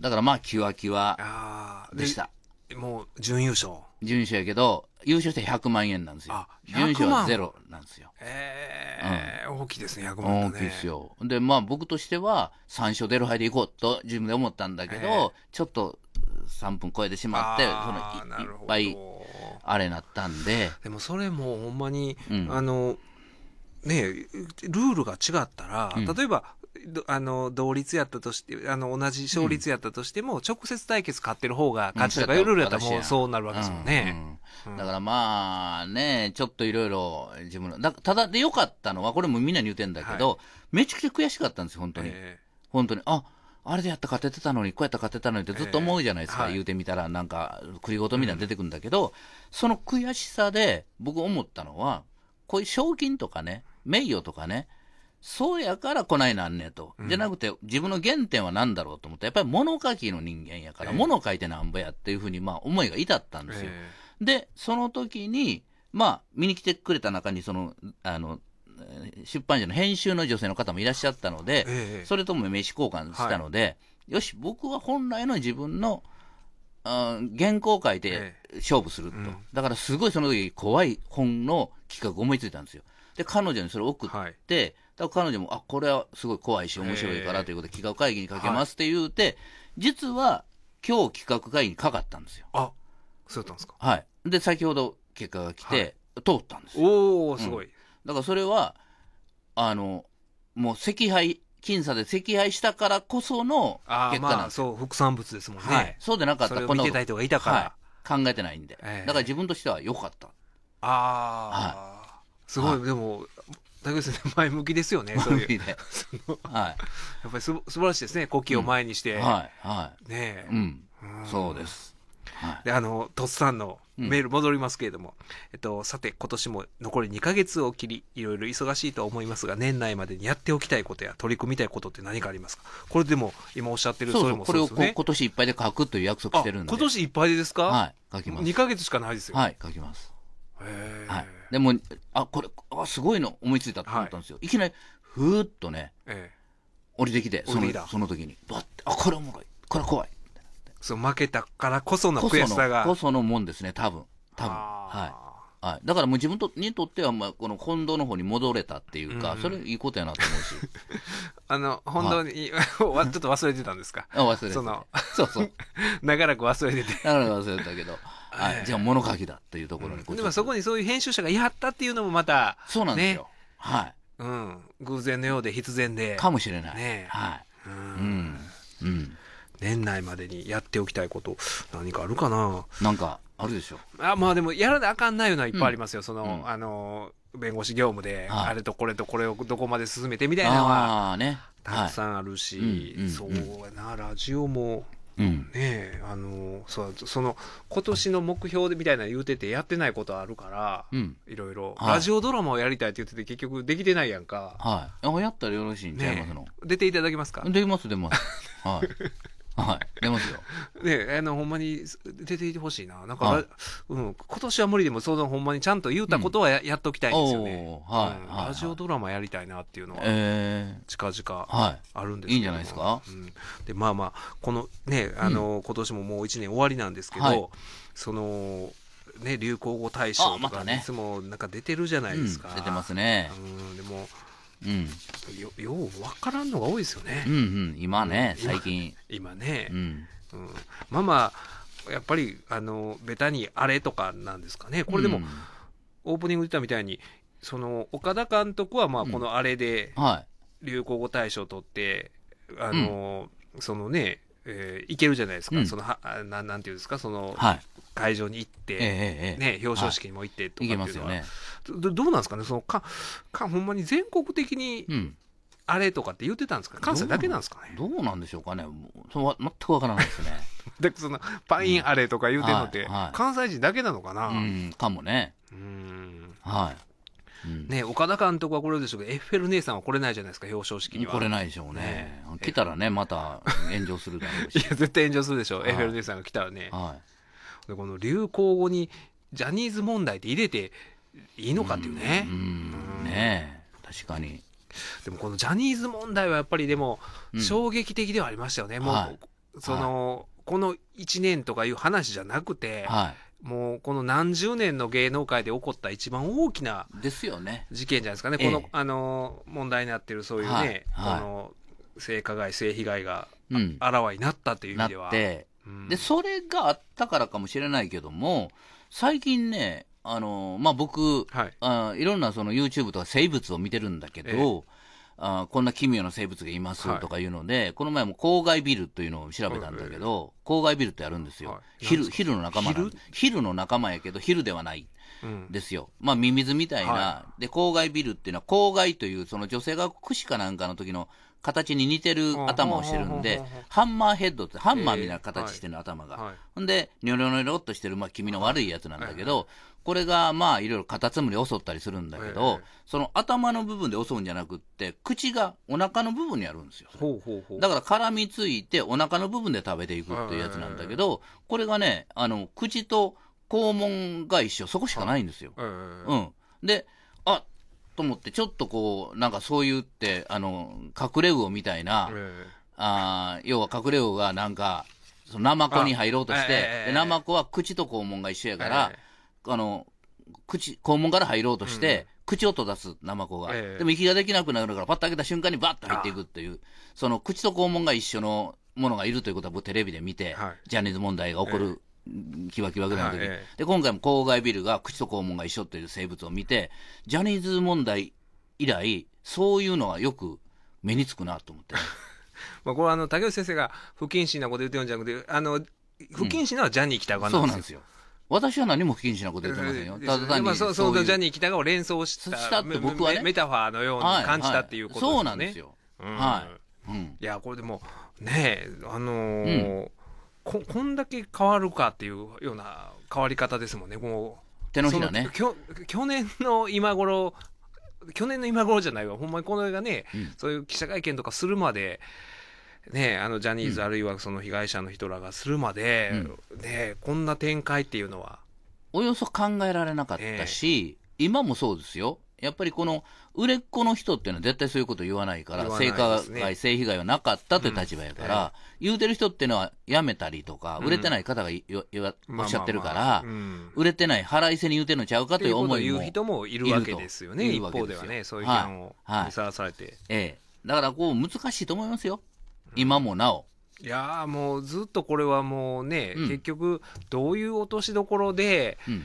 だからまあ、キワキワでした。もう準優勝。準優勝やけど優勝して100万円なんですよ準優勝はゼロなんですよええーうん、大きいですね100万、ね、大きいですよでまあ僕としては3勝出る範囲でいこうと自分で思ったんだけど、えー、ちょっと3分超えてしまってそのいっぱいあれなったんででもそれもほんまに、うん、あのねルールが違ったら、うん、例えばあの、同率やったとして、あの、同じ勝率やったとしても、直接対決勝ってる方が勝ちとかいやったらもうそうなるわけですもんね。だからまあね、ちょっといろいろ自分の、だただでよかったのは、これもみんなに言うてんだけど、はい、めちゃくちゃ悔しかったんですよ、本当に。えー、本当に。ああれでやった勝ててたのに、こうやった勝てたのにってずっと思うじゃないですか、えーはい、言うてみたら、なんか、繰りとみたいな出てくるんだけど、うん、その悔しさで、僕思ったのは、こういう賞金とかね、名誉とかね、そうやからこないなんねと、じゃなくて、自分の原点は何だろうと思って、やっぱり物書きの人間やから、物書いてなんぼやっていうふうに、まあ、思いが至ったんですよ。で、その時に、まあ、見に来てくれた中に、その、あの、出版社の編集の女性の方もいらっしゃったので、それとも名刺交換したので、よし、僕は本来の自分の、原稿を書いて勝負すると、だからすごいその時怖い本の企画思いついたんですよ。で、彼女にそれ送って、だから彼女も、あ、これはすごい怖いし、面白いからということで、企画会議にかけますって言うて、はい、実は、今日企画会議にかかったんですよ。あ、そうだったんですか。はい。で、先ほど結果が来て、はい、通ったんですよ。おすごい、うん、だからそれは、あの、もう赤配、僅差で惜敗したからこその結果なんです。まあ、そう、副産物ですもんね。はい、そうでなかったら、この。見てた人がいたから。考えてないんで、えー、だから自分としては良かった。ああ、はい、すごい、でも竹内前向きですよね そういうはい、やっぱりす素晴らしいですね古希を前にして、はいはいねそうです、はい、であのとっさんのメール戻りますけれども、うん、えっと、さて今年も残り2か月を切りいろいろ忙しいとは思いますが年内までにやっておきたいことや取り組みたいことって何かありますかこれでも今おっしゃってるそれも、ね、これを今年いっぱいで書くという約束してるんで今年いっぱいでですかはい書きます2か月しかないですよはい書きますへえ、はいでもあこれあすごいの思いついたと思ったんですよ、はい、いきなりふーっとね、ええ、降りてきてそのその時にばってあこれおもろいこれ怖いそう負けたからこその悔しさがこそのもんですね多分多分はいはい、だからもう自分とにとっては、まあ、この近藤の方に戻れたっていうか、うん、それいいことやなと思うし。あの、本当に、はい、ちょっと忘れてたんですかあ忘れてた、その、そうそう。長らく忘れてて。長らく忘れてたけど。じゃあ物書きだというところに、うん、でもそこにそういう編集者がやったっていうのもまた、そうなんですよ、はいうん、偶然のようで必然でかもしれない、ね、はい、うん、うん、年内までにやっておきたいこと何かあるかななんかあるでしょあまあでもやらなあかんないようないっぱいありますよ、うん、その、あの弁護士業務で、あれとこれとこれをどこまで進めてみたいなのは、ね、たくさんあるし、そうやなラジオもうん、ねあのそうその今年の目標みたいな言うててやってないことあるから、うん、いろいろ、はい、ラジオドラマをやりたいって言ってて結局できてないやんかはいやったらよろしいんちゃいますの、ね、出ていただけますか出ます出ますはい はい、出ますよ。で、あの、ほんまに出ていてほしいな。なんか、うん、今年は無理でも、そのほんまにちゃんと言うたことはやうん、やっときたいんですよね。はい、うん、ラジオドラマやりたいなっていうのは、近々あるんですけど、はい、いいんじゃないですか。うん、で、まあまあ、このね、あの、今年ももう一年終わりなんですけど、その、ね、流行語大賞とか、いつもなんか出てるじゃないですか。まね、出てますね。うん、でもうん、よう分からんのが多いですよね。うんうん、今ね最近。今ね、うんうん、まあ、やっぱりあのベタにあれとかなんですかねこれでも、うん、オープニングで言ったみたいにその岡田監督はまあこのあれで流行語大賞を取って、い、あの、そのねえー、いけるじゃないですか、うん、そのはななんていうんですか、その、はい、会場に行って、えーえー、ね、表彰式にも行ってとかっていうのは、はい、どうなんですかね、そのかかほんまに全国的に、あれとかって言ってたんですか、関西だけなんですかね。どうなんでしょうかね、その全くわからないですね。でそのパインあれとか言うてんのって、うんはいはい、関西人だけなのかな。かもね。はいうん、ね、岡田監督はこれでしょうけど、エッフェル姉さんは来れないじゃないですか、表彰式には。来れないでしょうね。ね来たらね、また炎上するだろうし。いや、絶対炎上するでしょう、はい、エッフェル姉さんが来たらね。はい、でこの流行語にジャニーズ問題って入れて、いいのかっていうね。ね確かに。でもこのジャニーズ問題はやっぱりでも衝撃的ではありましたよね。もう、はい、その、この1年とかいう話じゃなくて、はい、もうこの何十年の芸能界で起こった一番大きなですよね事件じゃないですかね、ねこの、ええ、あの問題になってるそういうね、はい、この性加害、性被害があ,、らわになったという意味では。うん、でそれがあったからかもしれないけども最近ねあの、まあ、僕、はい、あいろんなその YouTube とか生物を見てるんだけど、えー、あこんな奇妙な生物がいますとかいうので、はい、この前も郊外ビルというのを調べたんだけど、えー、郊外ビルってあるんですよ。はい、昼、昼の仲間昼昼の仲間やけど、昼ではない。ですよ。まあ、ミミズみたいな、はい、で、郊外ビルっていうのは、郊外という、その女性が串かなんかの時の形に似てる頭をしてるんで、ハンマーヘッドって、ハンマーみたいな形してるの、頭が。ほんで、にょろにょろっとしてる、まあ、気味の悪いやつなんだけど、これがまあいろいろカタツムリ襲ったりするんだけど、その頭の部分で襲うんじゃなくって口がお腹の部分にあるんですよだから絡みついてお腹の部分で食べていくっていうやつなんだけど、これがねあの口と肛門が一緒そこしかないんですよ、うんであと思ってちょっとこうなんかそういってあの隠れ魚みたいな、あ要は隠れ魚がなんかそのナマコに入ろうとして、ナマコは口と肛門が一緒やから、えー、あの、口、肛門から入ろうとして、口を閉ざす、ナマコが。でも息ができなくなるから、パッと開けた瞬間にバッと入っていくっていう、その口と肛門が一緒のものがいるということは、僕テレビで見て、ジャニーズ問題が起こる、キワキワぐらいの時、で、今回も郊外ビルが口と肛門が一緒という生物を見て、ジャニーズ問題以来、そういうのはよく目につくなと思って。まあこれはあの竹内先生が不謹慎なこと言ってるんじゃなくて、あの不謹慎なのはジャニー喜多川なんですよ。うん、そうなんですよ。私は何も不謹慎なこと言ってませんよ。ただ単にそうそうジャニー喜多川を連想したって僕は、ね、メタファーのように感じたっていうことですね、そうなんですよ。うん、はい。うん、いや、これでも、ねあのーん、こ、こんだけ変わるかっていうような変わり方ですもんね、もう。手のひらね。去年の今頃、去年の今頃じゃないわ、ほんまにこの映画ね、そういう記者会見とかするまで、ね、あのジャニーズあるいはその被害者の人らがするまで、うん、ね、こんな展開っていうのは。およそ考えられなかったし、ね、今もそうですよ。やっぱりこの売れっ子の人っていうのは絶対そういうこと言わないから、性加害、性被害はなかったという立場やから、言うてる人っていうのはやめたりとか、売れてない方がおっしゃってるから、売れてない腹いせに言うてるのちゃうかという思いも。言う人もいるわけですよね、一方ではね、そういう批判をさらされて。ええ。だからこう難しいと思いますよ。今もなお。いやもうずっとこれはもうね、うん結局どういう落としどころで、うん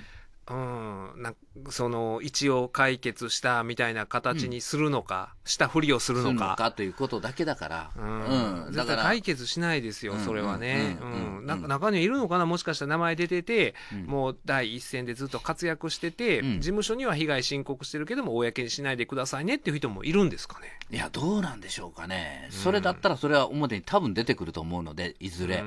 うん、なんその一応解決したみたいな形にするのか、うん、したふりをするのか。のかということだけだから、うん、うん、だから解決しないですよ、うん、それはね、うん中にはいるのかな、もしかしたら名前出てて、もう第一線でずっと活躍してて、事務所には被害申告してるけども、公にしないでくださいねっていう人もいるんですかね。いや、どうなんでしょうかね、それだったら、それは表に多分出てくると思うので、いずれ、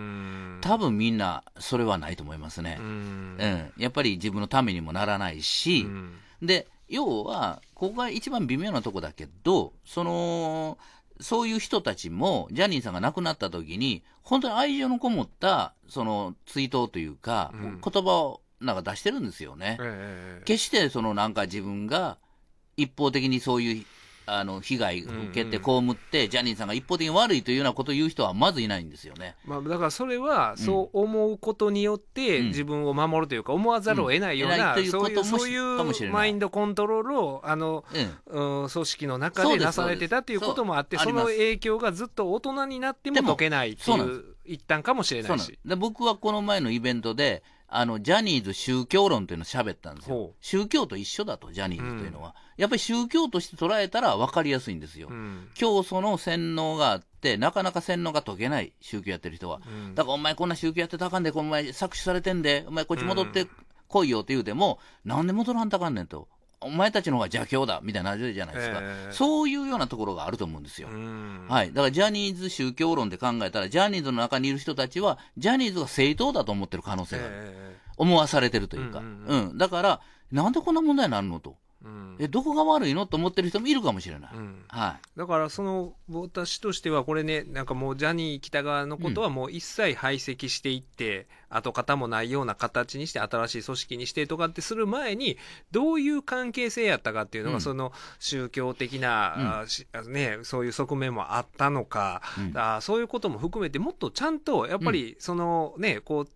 多分みんな、それはないと思いますね。うんやっぱり自分のた雨にもならないし、うん、で要はここが一番微妙なとこだけどそのそういう人たちもジャニーさんが亡くなった時に本当に愛情のこもったその追悼というか、うん、言葉をなんか出してるんですよね。えー、決してそのなんか自分が一方的にそういうあの被害を受けて被って、ジャニーさんが一方的に悪いというようなことを言う人はまずいないんですよね、まあ、だからそれは、そう思うことによって、自分を守るというか、思わざるを得ないような、そういうマインドコントロールをあの、うん、組織の中でなされてたということもあって、その影響がずっと大人になっても解けないっていう、一旦かもしれないし。で僕はこの前のイベントであのジャニーズ宗教論というのを喋ったんですよ、宗教と一緒だと、ジャニーズというのは。やっぱり宗教として捉えたら分かりやすいんですよ。うん、教祖の洗脳があって、なかなか洗脳が解けない宗教やってる人は。うん、だからお前こんな宗教やってたかんで、この前搾取されてんで、お前こっち戻って来いよって言うても、うん、なんで戻らんたかんねんと。お前たちの方が邪教だみたいなじゃないですか、えー、そういうようなところがあると思うんですよ、はい、だからジャニーズ宗教論で考えたら、ジャニーズの中にいる人たちは、ジャニーズが正当だと思ってる可能性がある、えー、思わされてるというか、うん、、だから、なんでこんな問題になるのと、うん、えどこが悪いのと思ってる人もいるかもしれない、うん、はい、だからその私としてはこれねなんかもうジャニー喜多川のことはもう一切排斥していって、うん、跡形もないような形にして新しい組織にしてとかってする前にどういう関係性やったかっていうのが、その宗教的な、うん、ね、そういう側面もあったのか、あそういうことも含めてもっとちゃんとやっぱりそのねこう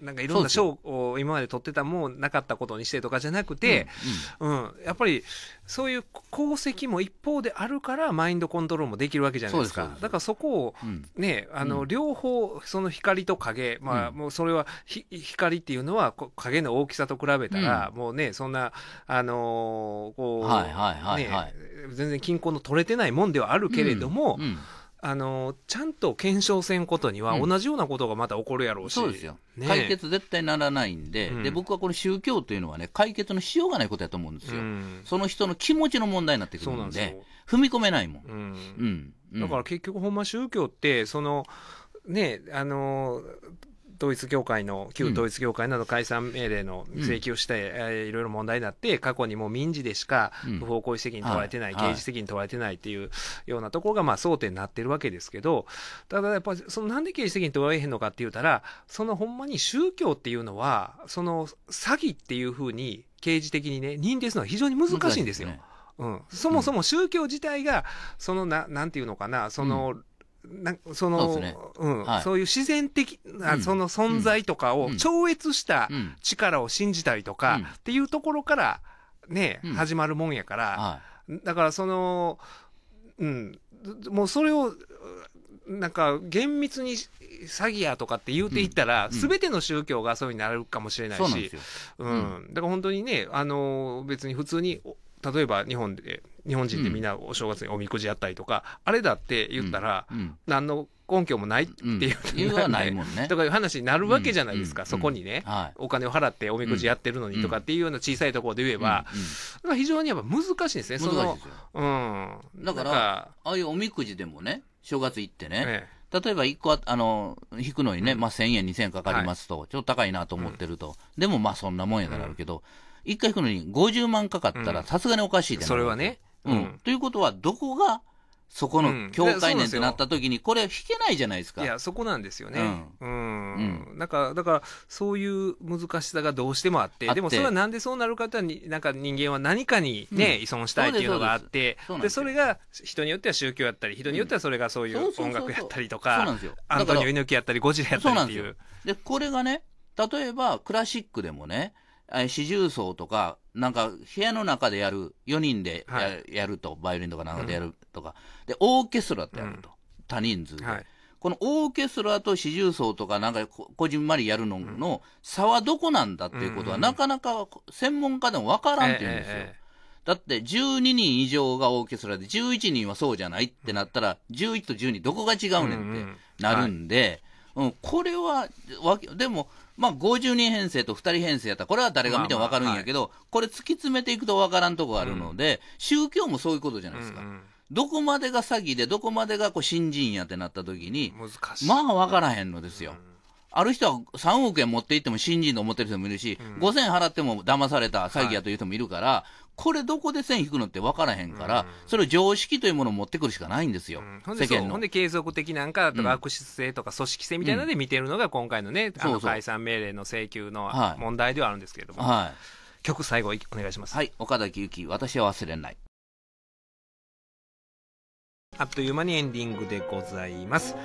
なんかいろんな賞を今まで取ってたもうなかったことにしてとかじゃなくて、うん、うんうん、やっぱりそういう功績も一方であるからマインドコントロールもできるわけじゃないですかだからそこをね、うん、あの両方その光と影、まあもうそれは光っていうのは影の大きさと比べたら、もうねそんなあのー、こう、はいはいはい全然均衡の取れてないもんではあるけれども、あのちゃんと検証せんことには、同じようなことがまた起こるやろうし、うん、そうですよ、ね、解決絶対ならないんでうん、で、僕はこの宗教というのはね、解決のしようがないことやと思うんですよ、うん、その人の気持ちの問題になってくるんで、で踏み込めないもん。うんだから結局、ほんま宗教って、そのね、あのー統一教会の、旧統一教会など解散命令の請求をして、うん、いろいろ問題になって、過去にも民事でしか不法行為責任問われてない、うんはい、刑事責任問われてないっていうようなところがまあ争点になってるわけですけど、ただやっぱのなんで刑事責任問われへんのかって言うたら、そのほんまに宗教っていうのは、その詐欺っていうふうに、刑事的にね、認定するのは非常に難しいんですよ。すね、うん、そもそも宗教自体が、そのな、なんていうのかな、その、うんなその、ね、うん、はい、そういう自然的な、うん、その存在とかを超越した力を信じたりとか、っていうところからね、うん、始まるもんやから、だからその、うん、もうそれを、なんか厳密に詐欺やとかって言うていったら、す、べ、ての宗教がそういうになるかもしれないし、うん、だから本当にね、あの別に普通に例えば日本で日本人でみんなお正月におみくじやったりとか、あれだって言ったら、何の根拠もないっていう、理はないもんね。とかいう話になるわけじゃないですか、そこにね、お金を払っておみくじやってるのにとかっていうような小さいところで言えば、うん非常にやっぱ難しいですね、その。うん、だからああいうおみくじでもね、正月行ってね。例えば1個あの引くのにね、まあ、1000円、2000円かかりますと、ちょっと高いなと思ってると、でもまあそんなもんやからあるけど、1回弾くのに50万かかったらさすがにおかしいでてそれはね。うん。ということは、どこが、そこの境界面ってなった時に、これ弾けないじゃないですか。いや、そこなんですよね。うん。うん。なんか、だから、そういう難しさがどうしてもあって、でもそれはなんでそうなるかって、なんか人間は何かにね、依存したいっていうのがあって、で、それが人によっては宗教やったり、人によってはそれがそういう音楽やったりとか、そうなんですよ。アントニオ猪木やったり、ゴジラやったりっていう。で、これがね、例えばクラシックでもね、四重奏とか、なんか部屋の中でやる、4人でやはい、やると、バイオリンとかなんかでやるとか、うん、で、オーケストラってやると、うん、多人数で、はい、このオーケストラと四重奏とか、なんかこじんまりやるのの差はどこなんだっていうことは、うん、なかなか専門家でも分からんっていうんですよ。ええだって12人以上がオーケストラで11人はそうじゃないってなったら11と12どこが違うねんってなるんで、うん、はいうん、これはわでもまあ、50人編成と2人編成やったら、これは誰が見ても分かるんやけど、まあまあはい、これ突き詰めていくと分からんとこがあるので、うん、宗教もそういうことじゃないですか。うんうんどこまでが詐欺で、どこまでがこう新人やってなった時に、まあ分からへんのですよ。うん、ある人は3億円持っていっても新人と思ってる人もいるし、うん、5000円払っても騙された詐欺やという人もいるから、はこれどこで線引くのって分からへんから、うん、それを常識というものを持ってくるしかないんですよ、うん、世間の。ほんで継続的なんかとか、悪質性とか組織性みたいなので見てるのが今回のね、あの解散命令の請求の問題ではあるんですけれども、はい、曲最後お願いします。はい、岡崎由紀私は忘れないあっという間にエンディングでございます。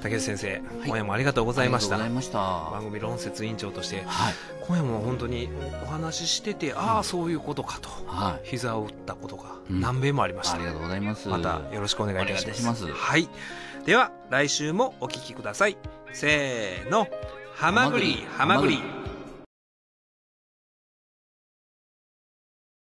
竹内先生、はい、今夜もありがとうございました。した番組論説委員長として、はい、今夜も本当にお話ししてて、ああ、そういうことかと、はい、膝を打ったことが何べんもありました、うん、ありがとうございます。またよろしくお願いいたします。いますはい。では、来週もお聞きください。せーの。はまぐり、はまぐり。